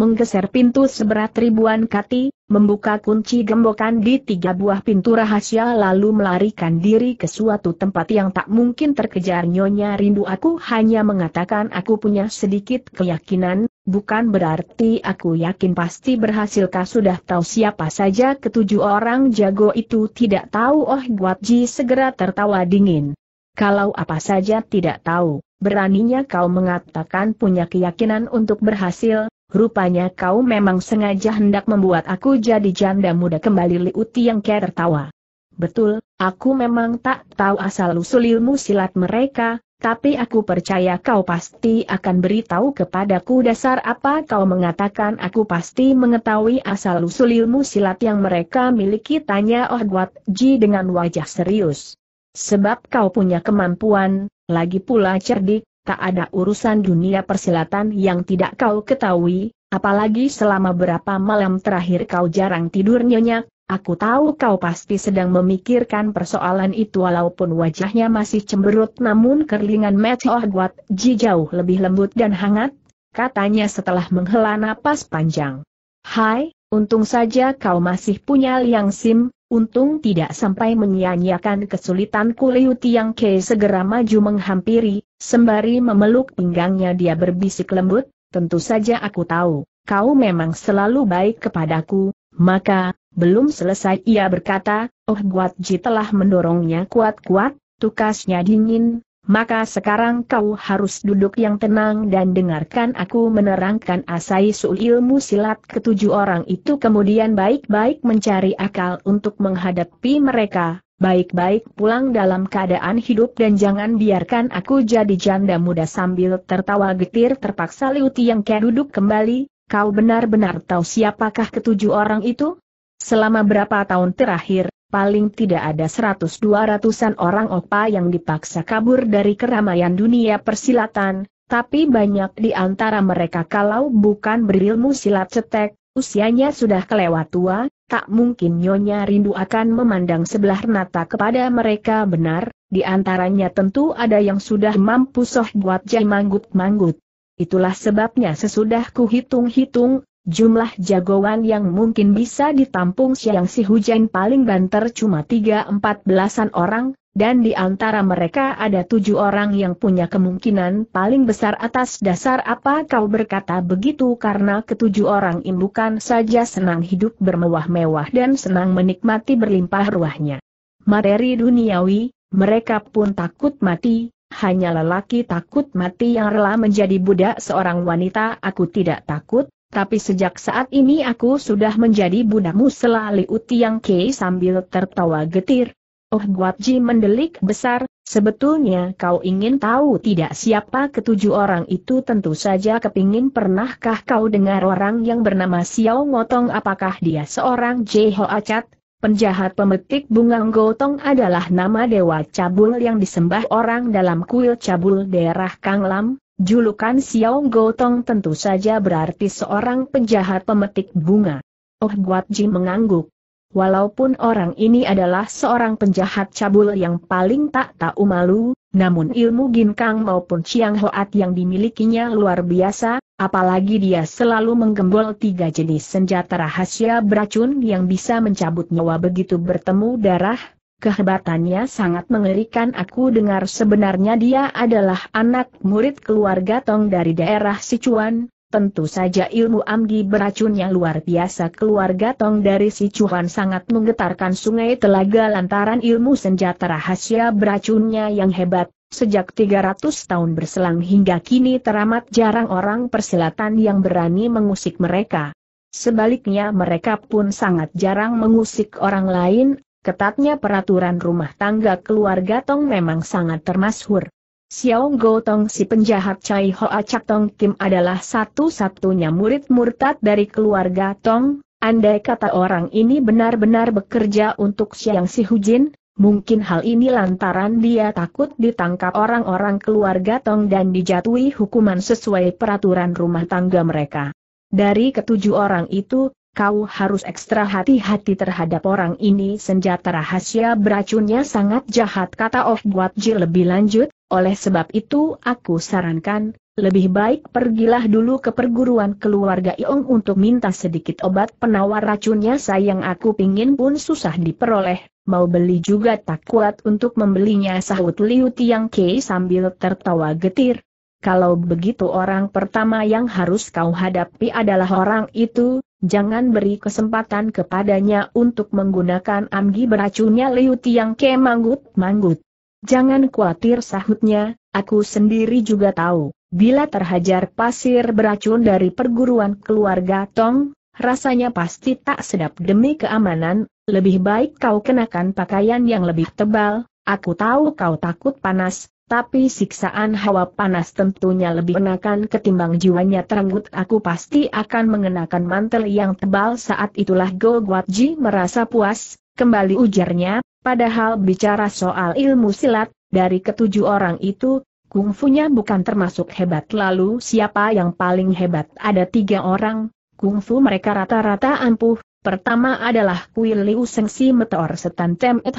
menggeser pintu seberat ribuan kati, membuka kunci gembokan di tiga buah pintu rahasia lalu melarikan diri ke suatu tempat yang tak mungkin terkejar nyonya rindu aku hanya mengatakan aku punya sedikit keyakinan, bukan berarti aku yakin pasti berhasilkah sudah tahu siapa saja ketujuh orang jago itu tidak tahu oh buat ji segera tertawa dingin. Kalau apa saja tidak tahu, beraninya kau mengatakan punya keyakinan untuk berhasil, Rupanya kau memang sengaja hendak membuat aku jadi janda muda kembali Liu yang Ke tertawa. Betul, aku memang tak tahu asal-usul ilmu silat mereka, tapi aku percaya kau pasti akan beritahu kepadaku dasar apa kau mengatakan aku pasti mengetahui asal-usul ilmu silat yang mereka miliki tanya Oh Guat Ji dengan wajah serius. Sebab kau punya kemampuan, lagi pula cerdik, tak ada urusan dunia persilatan yang tidak kau ketahui, apalagi selama berapa malam terakhir kau jarang tidur nyenyak, Aku tahu kau pasti sedang memikirkan persoalan itu walaupun wajahnya masih cemberut namun kerlingan Mechoh buat Ji jauh lebih lembut dan hangat, katanya setelah menghela napas panjang. Hai, untung saja kau masih punya liang sim, Untung tidak sampai menyia-nyiakan kesulitanku Kuliu Tiang Ke segera maju menghampiri, sembari memeluk pinggangnya dia berbisik lembut, tentu saja aku tahu, kau memang selalu baik kepadaku, maka, belum selesai ia berkata, Oh Guat Ji telah mendorongnya kuat-kuat, tukasnya dingin, maka sekarang kau harus duduk yang tenang dan dengarkan aku menerangkan asai sul ilmu silat ketujuh orang itu kemudian baik-baik mencari akal untuk menghadapi mereka, baik-baik pulang dalam keadaan hidup dan jangan biarkan aku jadi janda muda sambil tertawa getir terpaksa Liuti yang Ke duduk kembali, kau benar-benar tahu siapakah ketujuh orang itu? Selama berapa tahun terakhir, paling tidak ada 100-200an orang opa yang dipaksa kabur dari keramaian dunia persilatan, tapi banyak di antara mereka kalau bukan berilmu silat cetek, usianya sudah kelewat tua, tak mungkin Nyonya rindu akan memandang sebelah nata kepada mereka benar, di antaranya tentu ada yang sudah mampu soh buat jai manggut-manggut. Itulah sebabnya sesudah kuhitung-hitung, jumlah jagoan yang mungkin bisa ditampung siang si hujan paling banter cuma tiga empat belasan orang, dan di antara mereka ada tujuh orang yang punya kemungkinan paling besar atas dasar apa kau berkata begitu karena ketujuh orang ini bukan saja senang hidup bermewah-mewah dan senang menikmati berlimpah ruahnya. Materi duniawi, mereka pun takut mati, hanya lelaki takut mati yang rela menjadi budak seorang wanita aku tidak takut, tapi sejak saat ini aku sudah menjadi budamu selalu yang Kei sambil tertawa getir. Oh Guatji mendelik besar, sebetulnya kau ingin tahu tidak siapa ketujuh orang itu tentu saja kepingin pernahkah kau dengar orang yang bernama Xiao Ngotong apakah dia seorang Jeho Acat, penjahat pemetik bunga Ngotong adalah nama dewa cabul yang disembah orang dalam kuil cabul daerah Kanglam, Julukan Xiao Gotong tentu saja berarti seorang penjahat pemetik bunga. Oh Guat Ji mengangguk. Walaupun orang ini adalah seorang penjahat cabul yang paling tak tahu malu, namun ilmu ginkang maupun Chiang Hoat yang dimilikinya luar biasa, apalagi dia selalu menggembol tiga jenis senjata rahasia beracun yang bisa mencabut nyawa begitu bertemu darah, Kehebatannya sangat mengerikan aku dengar sebenarnya dia adalah anak murid keluarga Tong dari daerah Sichuan, tentu saja ilmu Amgi beracunnya luar biasa keluarga Tong dari Sichuan sangat menggetarkan sungai telaga lantaran ilmu senjata rahasia beracunnya yang hebat, Sejak 300 tahun berselang hingga kini teramat jarang orang persilatan yang berani mengusik mereka. Sebaliknya mereka pun sangat jarang mengusik orang lain, Ketatnya peraturan rumah tangga keluarga Tong memang sangat termasyhur. Xiao Go Tong si penjahat cai ho acak Tong Kim adalah satu-satunya murid murtad dari keluarga Tong, andai kata orang ini benar-benar bekerja untuk Xiang Si Hujin, mungkin hal ini lantaran dia takut ditangkap orang-orang keluarga Tong dan dijatuhi hukuman sesuai peraturan rumah tangga mereka. Dari ketujuh orang itu, kau harus ekstra hati-hati terhadap orang ini senjata rahasia beracunnya sangat jahat kata Oh Buat Ji lebih lanjut, oleh sebab itu aku sarankan, lebih baik pergilah dulu ke perguruan keluarga Iong untuk minta sedikit obat penawar racunnya sayang aku pingin pun susah diperoleh, mau beli juga tak kuat untuk membelinya sahut Liu Tiang Kei sambil tertawa getir. Kalau begitu orang pertama yang harus kau hadapi adalah orang itu, jangan beri kesempatan kepadanya untuk menggunakan amgi beracunnya Liu Tiang Ke manggut-manggut. Jangan khawatir sahutnya, aku sendiri juga tahu, bila terhajar pasir beracun dari perguruan keluarga Tong, rasanya pasti tak sedap demi keamanan, lebih baik kau kenakan pakaian yang lebih tebal, aku tahu kau takut panas, tapi siksaan hawa panas tentunya lebih enakan ketimbang jiwanya terenggut. Aku pasti akan mengenakan mantel yang tebal saat itulah Go Guatji merasa puas, kembali ujarnya, padahal bicara soal ilmu silat, dari ketujuh orang itu, kungfunya bukan termasuk hebat. Lalu siapa yang paling hebat? Ada tiga orang, kungfu mereka rata-rata ampuh, pertama adalah Kui Liu Sengsi Meteor Setan Tem Et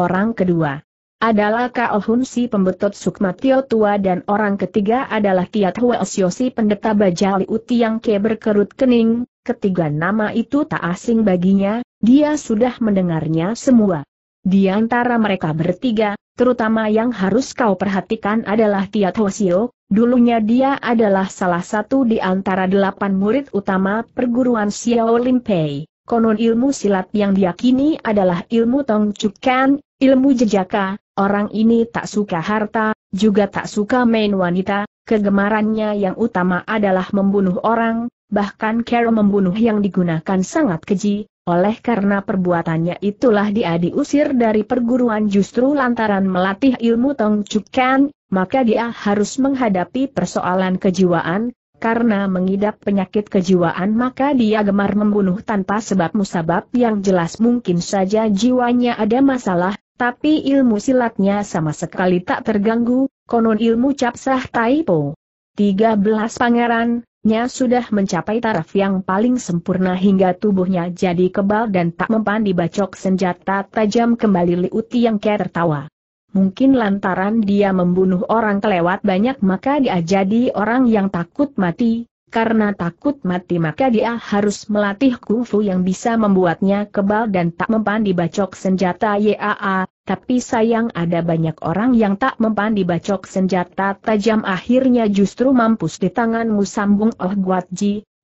orang kedua adalah Kao Hun si pembetut Sukmatio tua dan orang ketiga adalah Kiat Huesyo si pendeta Bajali Utiang Ke berkerut kening, ketiga nama itu tak asing baginya, dia sudah mendengarnya semua. Di antara mereka bertiga, terutama yang harus kau perhatikan adalah Kiat Huesyo, dulunya dia adalah salah satu di antara delapan murid utama perguruan Xiao Limpei. Konon ilmu silat yang diakini adalah ilmu Tong Chukan, ilmu jejaka, Orang ini tak suka harta, juga tak suka main wanita, kegemarannya yang utama adalah membunuh orang, bahkan Carol membunuh yang digunakan sangat keji, oleh karena perbuatannya itulah dia diusir dari perguruan justru lantaran melatih ilmu Tong Chukan, maka dia harus menghadapi persoalan kejiwaan, karena mengidap penyakit kejiwaan maka dia gemar membunuh tanpa sebab musabab yang jelas mungkin saja jiwanya ada masalah, tapi ilmu silatnya sama sekali tak terganggu, konon ilmu capsah taipo. 13 pangeran, nya sudah mencapai taraf yang paling sempurna hingga tubuhnya jadi kebal dan tak mempan dibacok senjata tajam kembali Liuti yang Ke tertawa. Mungkin lantaran dia membunuh orang kelewat banyak maka dia jadi orang yang takut mati, karena takut mati maka dia harus melatih kungfu yang bisa membuatnya kebal dan tak mempan dibacok senjata YAA, tapi sayang ada banyak orang yang tak mempan dibacok senjata tajam akhirnya justru mampus di tanganmu sambung Oh Guat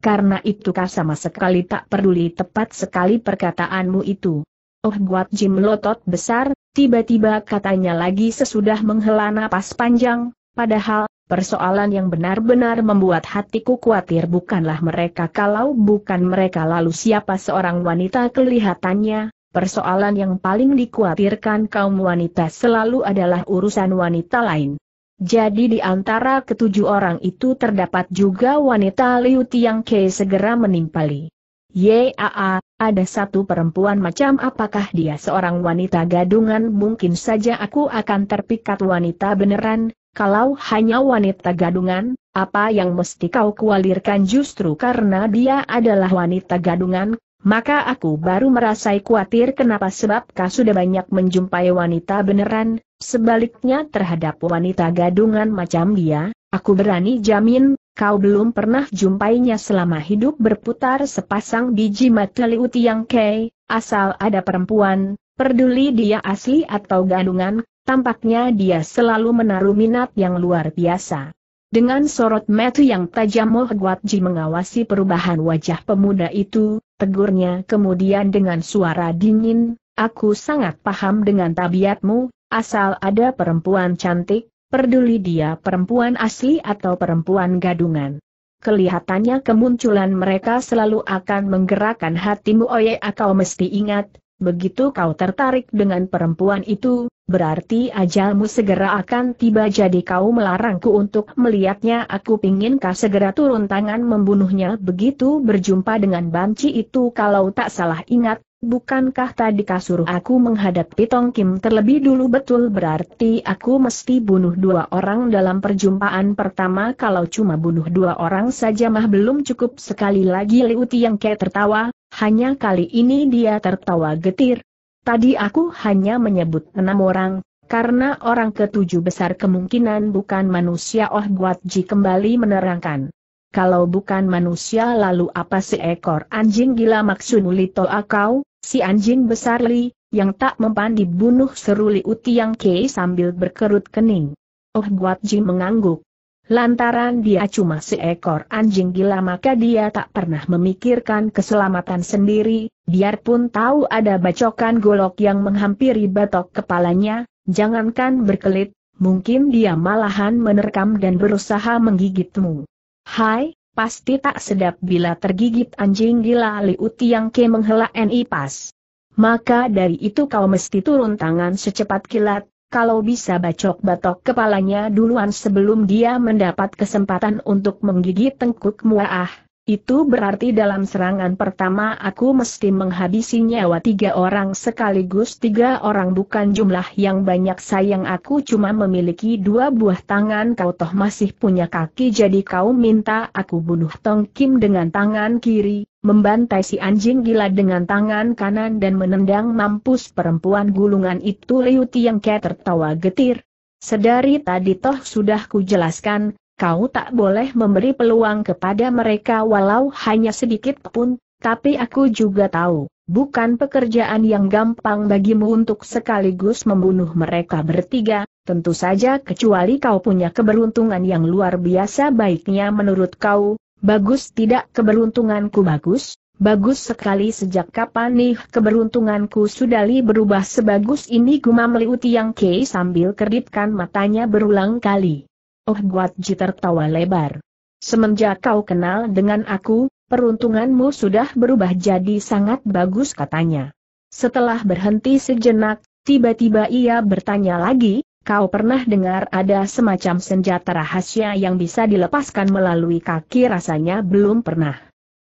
karena itu kau sama sekali tak peduli tepat sekali perkataanmu itu. Oh Guat Ji melotot besar, tiba-tiba katanya lagi sesudah menghela napas panjang, padahal Persoalan yang benar-benar membuat hatiku khawatir bukanlah mereka kalau bukan mereka lalu siapa seorang wanita kelihatannya, persoalan yang paling dikhawatirkan kaum wanita selalu adalah urusan wanita lain. Jadi di antara ketujuh orang itu terdapat juga wanita Liu Tiang Ke segera menimpali. Yaa, ada satu perempuan macam apakah dia seorang wanita gadungan mungkin saja aku akan terpikat wanita beneran, kalau hanya wanita gadungan, apa yang mesti kau kualirkan justru karena dia adalah wanita gadungan, maka aku baru merasa khawatir kenapa sebab kau sudah banyak menjumpai wanita beneran, sebaliknya terhadap wanita gadungan macam dia, aku berani jamin, kau belum pernah jumpainya selama hidup berputar sepasang biji mata uti yang kei, asal ada perempuan, Peduli dia asli atau gadungan, Tampaknya dia selalu menaruh minat yang luar biasa. Dengan sorot mata yang tajam Moh Guatji mengawasi perubahan wajah pemuda itu, tegurnya kemudian dengan suara dingin, Aku sangat paham dengan tabiatmu, asal ada perempuan cantik, peduli dia perempuan asli atau perempuan gadungan. Kelihatannya kemunculan mereka selalu akan menggerakkan hatimu Oye kau mesti ingat, begitu kau tertarik dengan perempuan itu, berarti ajalmu segera akan tiba jadi kau melarangku untuk melihatnya aku pingin kau segera turun tangan membunuhnya begitu berjumpa dengan banci itu kalau tak salah ingat, bukankah tadi kau aku menghadapi Tong Kim terlebih dulu betul berarti aku mesti bunuh dua orang dalam perjumpaan pertama kalau cuma bunuh dua orang saja mah belum cukup sekali lagi Liu yang Ke tertawa, hanya kali ini dia tertawa getir, Tadi aku hanya menyebut enam orang, karena orang ketujuh besar kemungkinan bukan manusia Oh Buat Ji kembali menerangkan. Kalau bukan manusia lalu apa seekor anjing gila maksud Lito Akau, si anjing besar Li, yang tak mempan dibunuh seru uti yang Kei sambil berkerut kening. Oh Buat Ji mengangguk, Lantaran dia cuma seekor anjing gila maka dia tak pernah memikirkan keselamatan sendiri, biarpun tahu ada bacokan golok yang menghampiri batok kepalanya, jangankan berkelit, mungkin dia malahan menerkam dan berusaha menggigitmu. Hai, pasti tak sedap bila tergigit anjing gila liuti yang Ke menghela N.I. pas. Maka dari itu kau mesti turun tangan secepat kilat, kalau bisa bacok batok kepalanya duluan sebelum dia mendapat kesempatan untuk menggigit tengkuk muaah. Itu berarti dalam serangan pertama aku mesti menghabisi nyawa tiga orang sekaligus tiga orang bukan jumlah yang banyak sayang aku cuma memiliki dua buah tangan kau toh masih punya kaki jadi kau minta aku bunuh Tong Kim dengan tangan kiri, membantai si anjing gila dengan tangan kanan dan menendang mampus perempuan gulungan itu Liu yang tertawa getir. Sedari tadi toh sudah kujelaskan, kau tak boleh memberi peluang kepada mereka walau hanya sedikit pun, tapi aku juga tahu, bukan pekerjaan yang gampang bagimu untuk sekaligus membunuh mereka bertiga, tentu saja kecuali kau punya keberuntungan yang luar biasa baiknya menurut kau, Bagus tidak keberuntunganku bagus? Bagus sekali sejak kapan nih keberuntunganku sudah li berubah sebagus ini gumam Liu Tiang Kei sambil kedipkan matanya berulang kali. Oh Guat Ji tertawa lebar. Semenjak kau kenal dengan aku, peruntunganmu sudah berubah jadi sangat bagus katanya. Setelah berhenti sejenak, tiba-tiba ia bertanya lagi, Kau pernah dengar ada semacam senjata rahasia yang bisa dilepaskan melalui kaki rasanya belum pernah.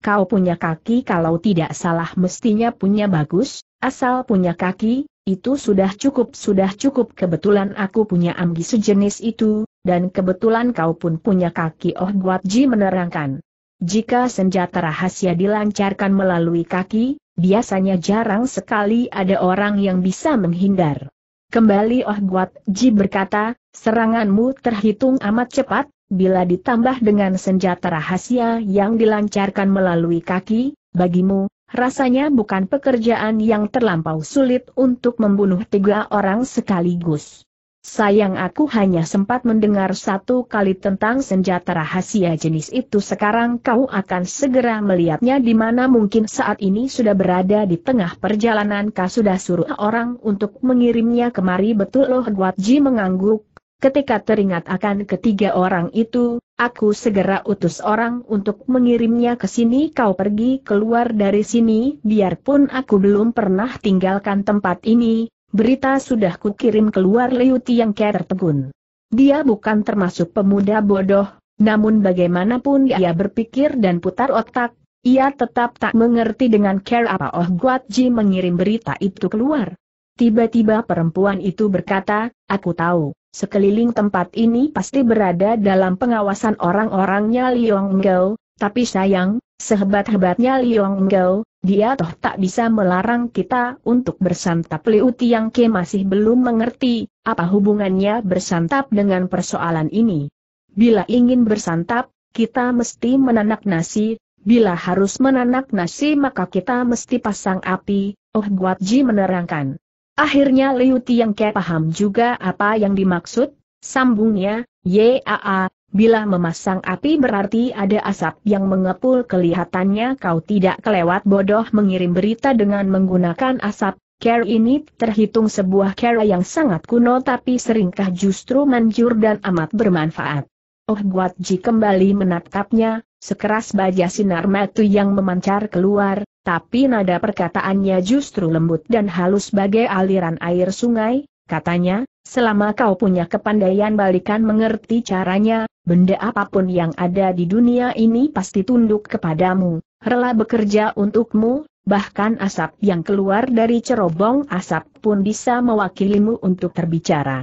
Kau punya kaki kalau tidak salah mestinya punya bagus, asal punya kaki, itu sudah cukup sudah cukup kebetulan aku punya ambi sejenis itu, dan kebetulan kau pun punya kaki Oh Guatji Ji menerangkan. Jika senjata rahasia dilancarkan melalui kaki, biasanya jarang sekali ada orang yang bisa menghindar. Kembali Oh Guat Ji berkata, seranganmu terhitung amat cepat, bila ditambah dengan senjata rahasia yang dilancarkan melalui kaki, bagimu, rasanya bukan pekerjaan yang terlampau sulit untuk membunuh tiga orang sekaligus. Sayang aku hanya sempat mendengar satu kali tentang senjata rahasia jenis itu sekarang kau akan segera melihatnya di mana mungkin saat ini sudah berada di tengah perjalanan kau sudah suruh orang untuk mengirimnya kemari betul loh Guat Ji mengangguk. Ketika teringat akan ketiga orang itu, aku segera utus orang untuk mengirimnya ke sini kau pergi keluar dari sini biarpun aku belum pernah tinggalkan tempat ini, Berita sudah kukirim keluar Liu Ke tertegun. Dia bukan termasuk pemuda bodoh, namun bagaimanapun ia berpikir dan putar otak, ia tetap tak mengerti dengan care apa Oh Guat Ji mengirim berita itu keluar. Tiba-tiba perempuan itu berkata, aku tahu, sekeliling tempat ini pasti berada dalam pengawasan orang-orangnya Liong Gao, tapi sayang, Sehebat-hebatnya Liong Gao, dia toh tak bisa melarang kita untuk bersantap Liu Tiang Ke masih belum mengerti, apa hubungannya bersantap dengan persoalan ini. Bila ingin bersantap, kita mesti menanak nasi, bila harus menanak nasi maka kita mesti pasang api, Oh Guat Ji menerangkan. Akhirnya Liu Tiang Ke paham juga apa yang dimaksud, sambungnya, Yaa, Bila memasang api berarti ada asap yang mengepul kelihatannya kau tidak kelewat bodoh mengirim berita dengan menggunakan asap. Care ini terhitung sebuah cara yang sangat kuno tapi seringkah justru manjur dan amat bermanfaat. Oh buat Ji kembali menatapnya, sekeras baja sinar matu yang memancar keluar, tapi nada perkataannya justru lembut dan halus bagai aliran air sungai, Katanya, selama kau punya kepandaian balikan mengerti caranya, benda apapun yang ada di dunia ini pasti tunduk kepadamu, rela bekerja untukmu, bahkan asap yang keluar dari cerobong asap pun bisa mewakilimu untuk terbicara.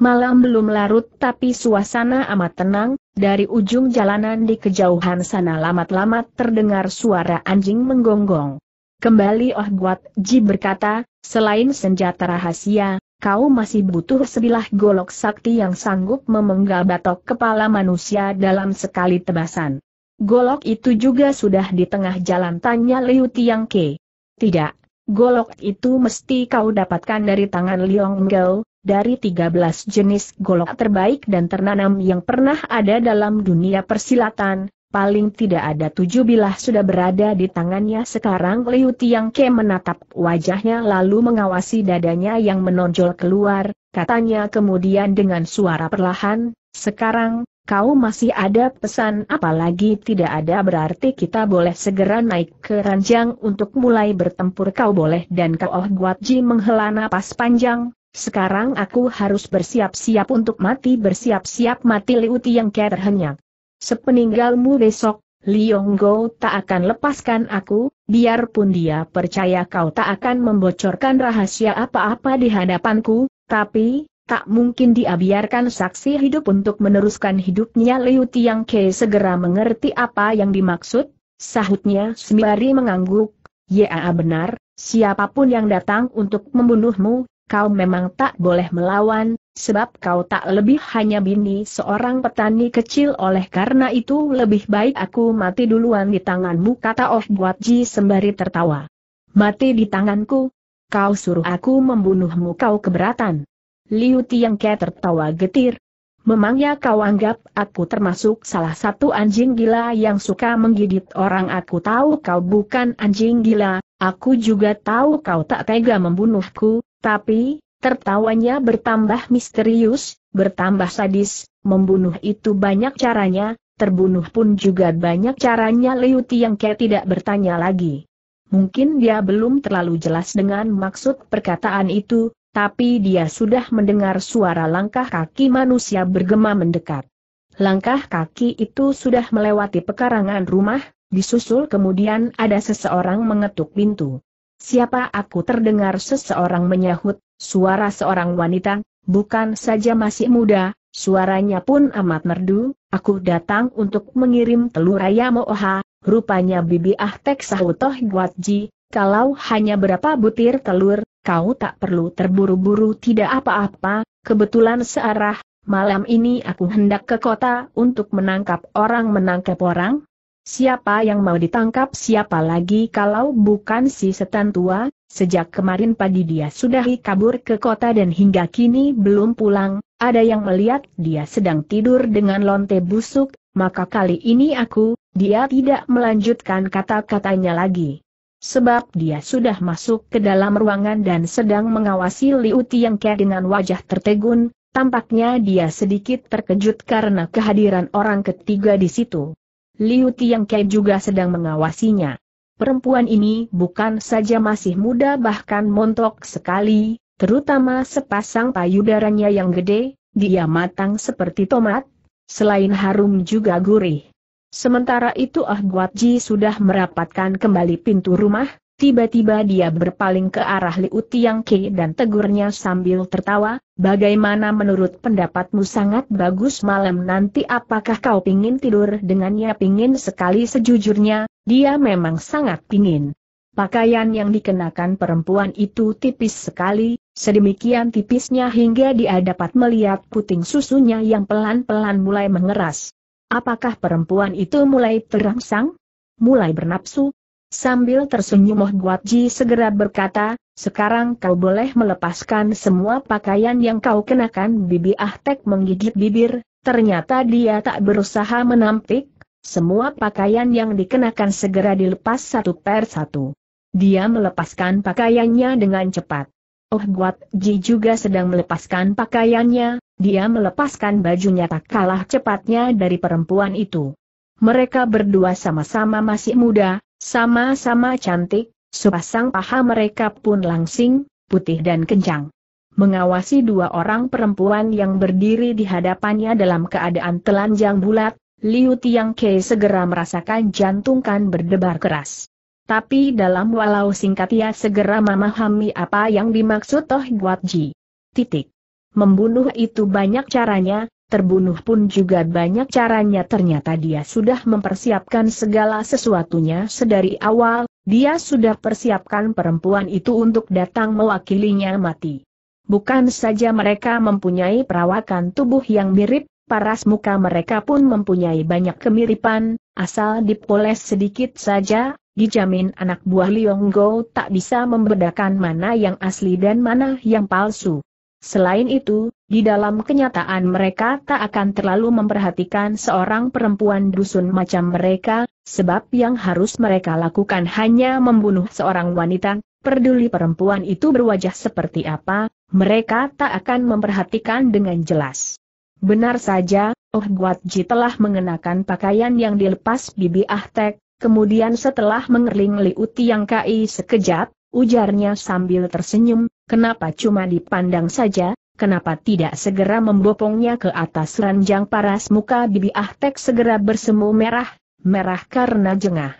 Malam belum larut tapi suasana amat tenang, dari ujung jalanan di kejauhan sana lamat-lamat terdengar suara anjing menggonggong. Kembali Oh Guat Ji berkata, selain senjata rahasia, kau masih butuh sebilah golok sakti yang sanggup memenggal batok kepala manusia dalam sekali tebasan. Golok itu juga sudah di tengah jalan tanya Liu Tiang Ke. Tidak, golok itu mesti kau dapatkan dari tangan Liong Gao, dari 13 jenis golok terbaik dan ternanam yang pernah ada dalam dunia persilatan, paling tidak ada tujuh bilah sudah berada di tangannya sekarang Liu Tiang Ke menatap wajahnya lalu mengawasi dadanya yang menonjol keluar, katanya kemudian dengan suara perlahan, sekarang, kau masih ada pesan apalagi tidak ada berarti kita boleh segera naik ke ranjang untuk mulai bertempur kau boleh dan kau oh Guat menghela napas panjang, sekarang aku harus bersiap-siap untuk mati bersiap-siap mati Liu Tiang Ke terhenyak. Sepeninggalmu besok, Liong Go tak akan lepaskan aku, biarpun dia percaya kau tak akan membocorkan rahasia apa-apa di hadapanku, tapi, tak mungkin dia biarkan saksi hidup untuk meneruskan hidupnya Liu Tiang Ke segera mengerti apa yang dimaksud, sahutnya Sembari mengangguk, ya benar, siapapun yang datang untuk membunuhmu, kau memang tak boleh melawan, sebab kau tak lebih hanya bini seorang petani kecil oleh karena itu lebih baik aku mati duluan di tanganmu kata Oh Buat Ji sembari tertawa. Mati di tanganku? Kau suruh aku membunuhmu kau keberatan. Liu Tiang Ke tertawa getir. Memangnya kau anggap aku termasuk salah satu anjing gila yang suka menggigit orang aku tahu kau bukan anjing gila, aku juga tahu kau tak tega membunuhku, tapi, Tertawanya bertambah misterius, bertambah sadis, membunuh itu banyak caranya, terbunuh pun juga banyak caranya Liu Tiangke tidak bertanya lagi. Mungkin dia belum terlalu jelas dengan maksud perkataan itu, tapi dia sudah mendengar suara langkah kaki manusia bergema mendekat. Langkah kaki itu sudah melewati pekarangan rumah, disusul kemudian ada seseorang mengetuk pintu. Siapa aku terdengar seseorang menyahut, Suara seorang wanita, bukan saja masih muda, suaranya pun amat merdu, aku datang untuk mengirim telur ayam Oha, rupanya bibi Ahtek Sahutoh Guatji, kalau hanya berapa butir telur, kau tak perlu terburu-buru tidak apa-apa, kebetulan searah, malam ini aku hendak ke kota untuk menangkap orang menangkap orang. Siapa yang mau ditangkap siapa lagi kalau bukan si setan tua, Sejak kemarin pagi dia sudah kabur ke kota dan hingga kini belum pulang, ada yang melihat dia sedang tidur dengan lonte busuk, maka kali ini aku, dia tidak melanjutkan kata-katanya lagi. Sebab dia sudah masuk ke dalam ruangan dan sedang mengawasi Liu Tiangke dengan wajah tertegun, tampaknya dia sedikit terkejut karena kehadiran orang ketiga di situ. Liu Tiangke juga sedang mengawasinya perempuan ini bukan saja masih muda bahkan montok sekali, terutama sepasang payudaranya yang gede, dia matang seperti tomat, selain harum juga gurih. Sementara itu Ah Guatji sudah merapatkan kembali pintu rumah, Tiba-tiba dia berpaling ke arah Liu Tiang Ke dan tegurnya sambil tertawa, bagaimana menurut pendapatmu sangat bagus malam nanti apakah kau pingin tidur dengannya pingin sekali sejujurnya, dia memang sangat pingin. Pakaian yang dikenakan perempuan itu tipis sekali, sedemikian tipisnya hingga dia dapat melihat puting susunya yang pelan-pelan mulai mengeras. Apakah perempuan itu mulai terangsang? Mulai bernapsu, Sambil tersenyum Oh Guat Ji segera berkata, sekarang kau boleh melepaskan semua pakaian yang kau kenakan Bibi Ahtek menggigit bibir, ternyata dia tak berusaha menampik, semua pakaian yang dikenakan segera dilepas satu per satu. Dia melepaskan pakaiannya dengan cepat. Oh Guat Ji juga sedang melepaskan pakaiannya, dia melepaskan bajunya tak kalah cepatnya dari perempuan itu. Mereka berdua sama-sama masih muda, sama-sama cantik, sepasang paha mereka pun langsing, putih dan kencang. Mengawasi dua orang perempuan yang berdiri di hadapannya dalam keadaan telanjang bulat, Liu Tiang Ke segera merasakan jantung kan berdebar keras. Tapi dalam walau singkat ia segera memahami apa yang dimaksud Toh Guat Ji. Titik. Membunuh itu banyak caranya, Terbunuh pun juga banyak caranya ternyata dia sudah mempersiapkan segala sesuatunya sedari awal, dia sudah persiapkan perempuan itu untuk datang mewakilinya mati. Bukan saja mereka mempunyai perawakan tubuh yang mirip, paras muka mereka pun mempunyai banyak kemiripan, asal dipoles sedikit saja, dijamin anak buah Go tak bisa membedakan mana yang asli dan mana yang palsu. Selain itu, di dalam kenyataan mereka tak akan terlalu memperhatikan seorang perempuan dusun macam mereka, sebab yang harus mereka lakukan hanya membunuh seorang wanita, peduli perempuan itu berwajah seperti apa, mereka tak akan memperhatikan dengan jelas. Benar saja, Oh Guat telah mengenakan pakaian yang dilepas bibi Ahtek, kemudian setelah mengerling liuti yang Kai sekejap, ujarnya sambil tersenyum, Kenapa cuma dipandang saja, kenapa tidak segera membopongnya ke atas ranjang paras muka Bibi Ahtek segera bersemu merah, merah karena jengah.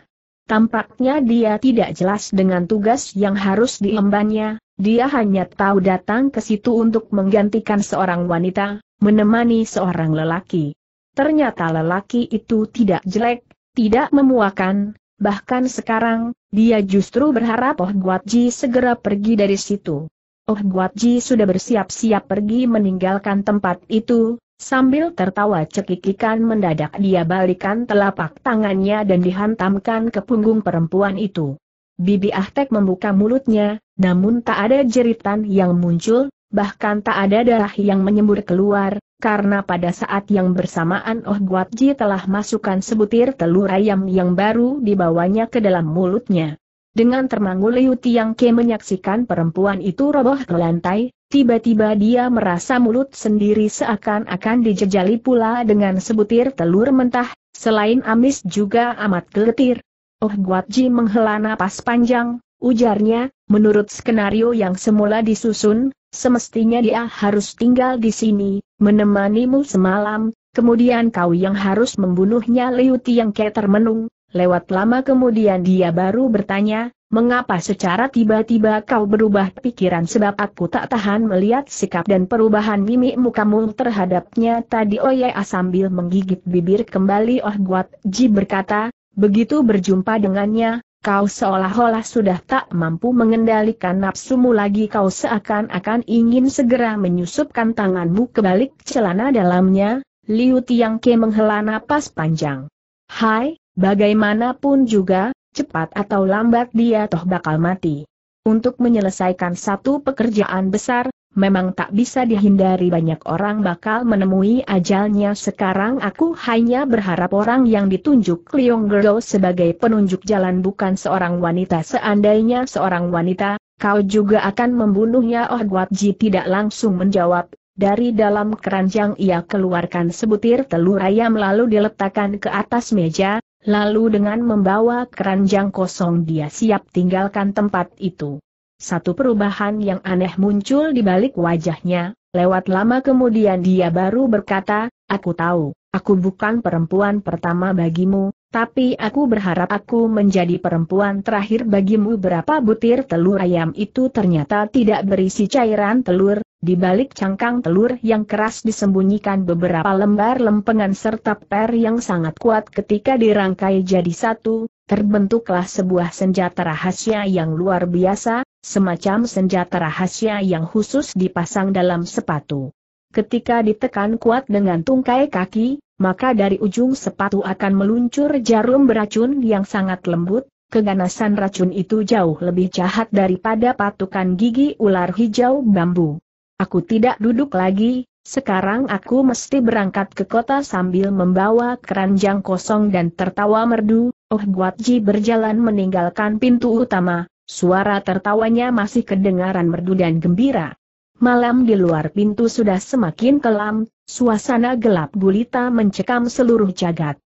Tampaknya dia tidak jelas dengan tugas yang harus diembannya, dia hanya tahu datang ke situ untuk menggantikan seorang wanita, menemani seorang lelaki. Ternyata lelaki itu tidak jelek, tidak memuakan, bahkan sekarang, dia justru berharap Oh Guatji segera pergi dari situ. Oh Guat Ji sudah bersiap-siap pergi meninggalkan tempat itu, sambil tertawa cekikikan mendadak dia balikan telapak tangannya dan dihantamkan ke punggung perempuan itu. Bibi Ahtek membuka mulutnya, namun tak ada jeritan yang muncul, bahkan tak ada darah yang menyembur keluar, karena pada saat yang bersamaan Oh Guat Ji telah masukkan sebutir telur ayam yang baru dibawanya ke dalam mulutnya. Dengan termangu Liu Tiang Ke menyaksikan perempuan itu roboh ke lantai, tiba-tiba dia merasa mulut sendiri seakan-akan dijejali pula dengan sebutir telur mentah, selain amis juga amat geletir. Oh Guatji menghela napas panjang, ujarnya, menurut skenario yang semula disusun, semestinya dia harus tinggal di sini, menemanimu semalam, Kemudian kau yang harus membunuhnya Liu Tiang Ke termenung, Lewat lama kemudian dia baru bertanya, mengapa secara tiba-tiba kau berubah pikiran sebab aku tak tahan melihat sikap dan perubahan mimikmu kamu terhadapnya tadi Oya oh sambil menggigit bibir kembali Oh Guat Ji berkata, begitu berjumpa dengannya, kau seolah-olah sudah tak mampu mengendalikan nafsumu lagi kau seakan-akan ingin segera menyusupkan tanganmu ke balik celana dalamnya, Liu Tiang Ke menghela napas panjang. Hai, Bagaimanapun juga, cepat atau lambat dia toh bakal mati. Untuk menyelesaikan satu pekerjaan besar, memang tak bisa dihindari banyak orang bakal menemui ajalnya sekarang aku hanya berharap orang yang ditunjuk Leong Girl sebagai penunjuk jalan bukan seorang wanita seandainya seorang wanita, kau juga akan membunuhnya Oh Guat Ji tidak langsung menjawab, dari dalam keranjang ia keluarkan sebutir telur ayam lalu diletakkan ke atas meja, Lalu dengan membawa keranjang kosong dia siap tinggalkan tempat itu. Satu perubahan yang aneh muncul di balik wajahnya, lewat lama kemudian dia baru berkata, Aku tahu, aku bukan perempuan pertama bagimu, tapi aku berharap aku menjadi perempuan terakhir bagimu berapa butir telur ayam itu ternyata tidak berisi cairan telur, di balik cangkang telur yang keras disembunyikan beberapa lembar lempengan serta per yang sangat kuat ketika dirangkai jadi satu, terbentuklah sebuah senjata rahasia yang luar biasa, semacam senjata rahasia yang khusus dipasang dalam sepatu. Ketika ditekan kuat dengan tungkai kaki, maka dari ujung sepatu akan meluncur jarum beracun yang sangat lembut, keganasan racun itu jauh lebih jahat daripada patukan gigi ular hijau bambu. Aku tidak duduk lagi, sekarang aku mesti berangkat ke kota sambil membawa keranjang kosong dan tertawa merdu, Oh Guatji berjalan meninggalkan pintu utama, suara tertawanya masih kedengaran merdu dan gembira. Malam di luar pintu sudah semakin kelam, suasana gelap gulita mencekam seluruh jagat.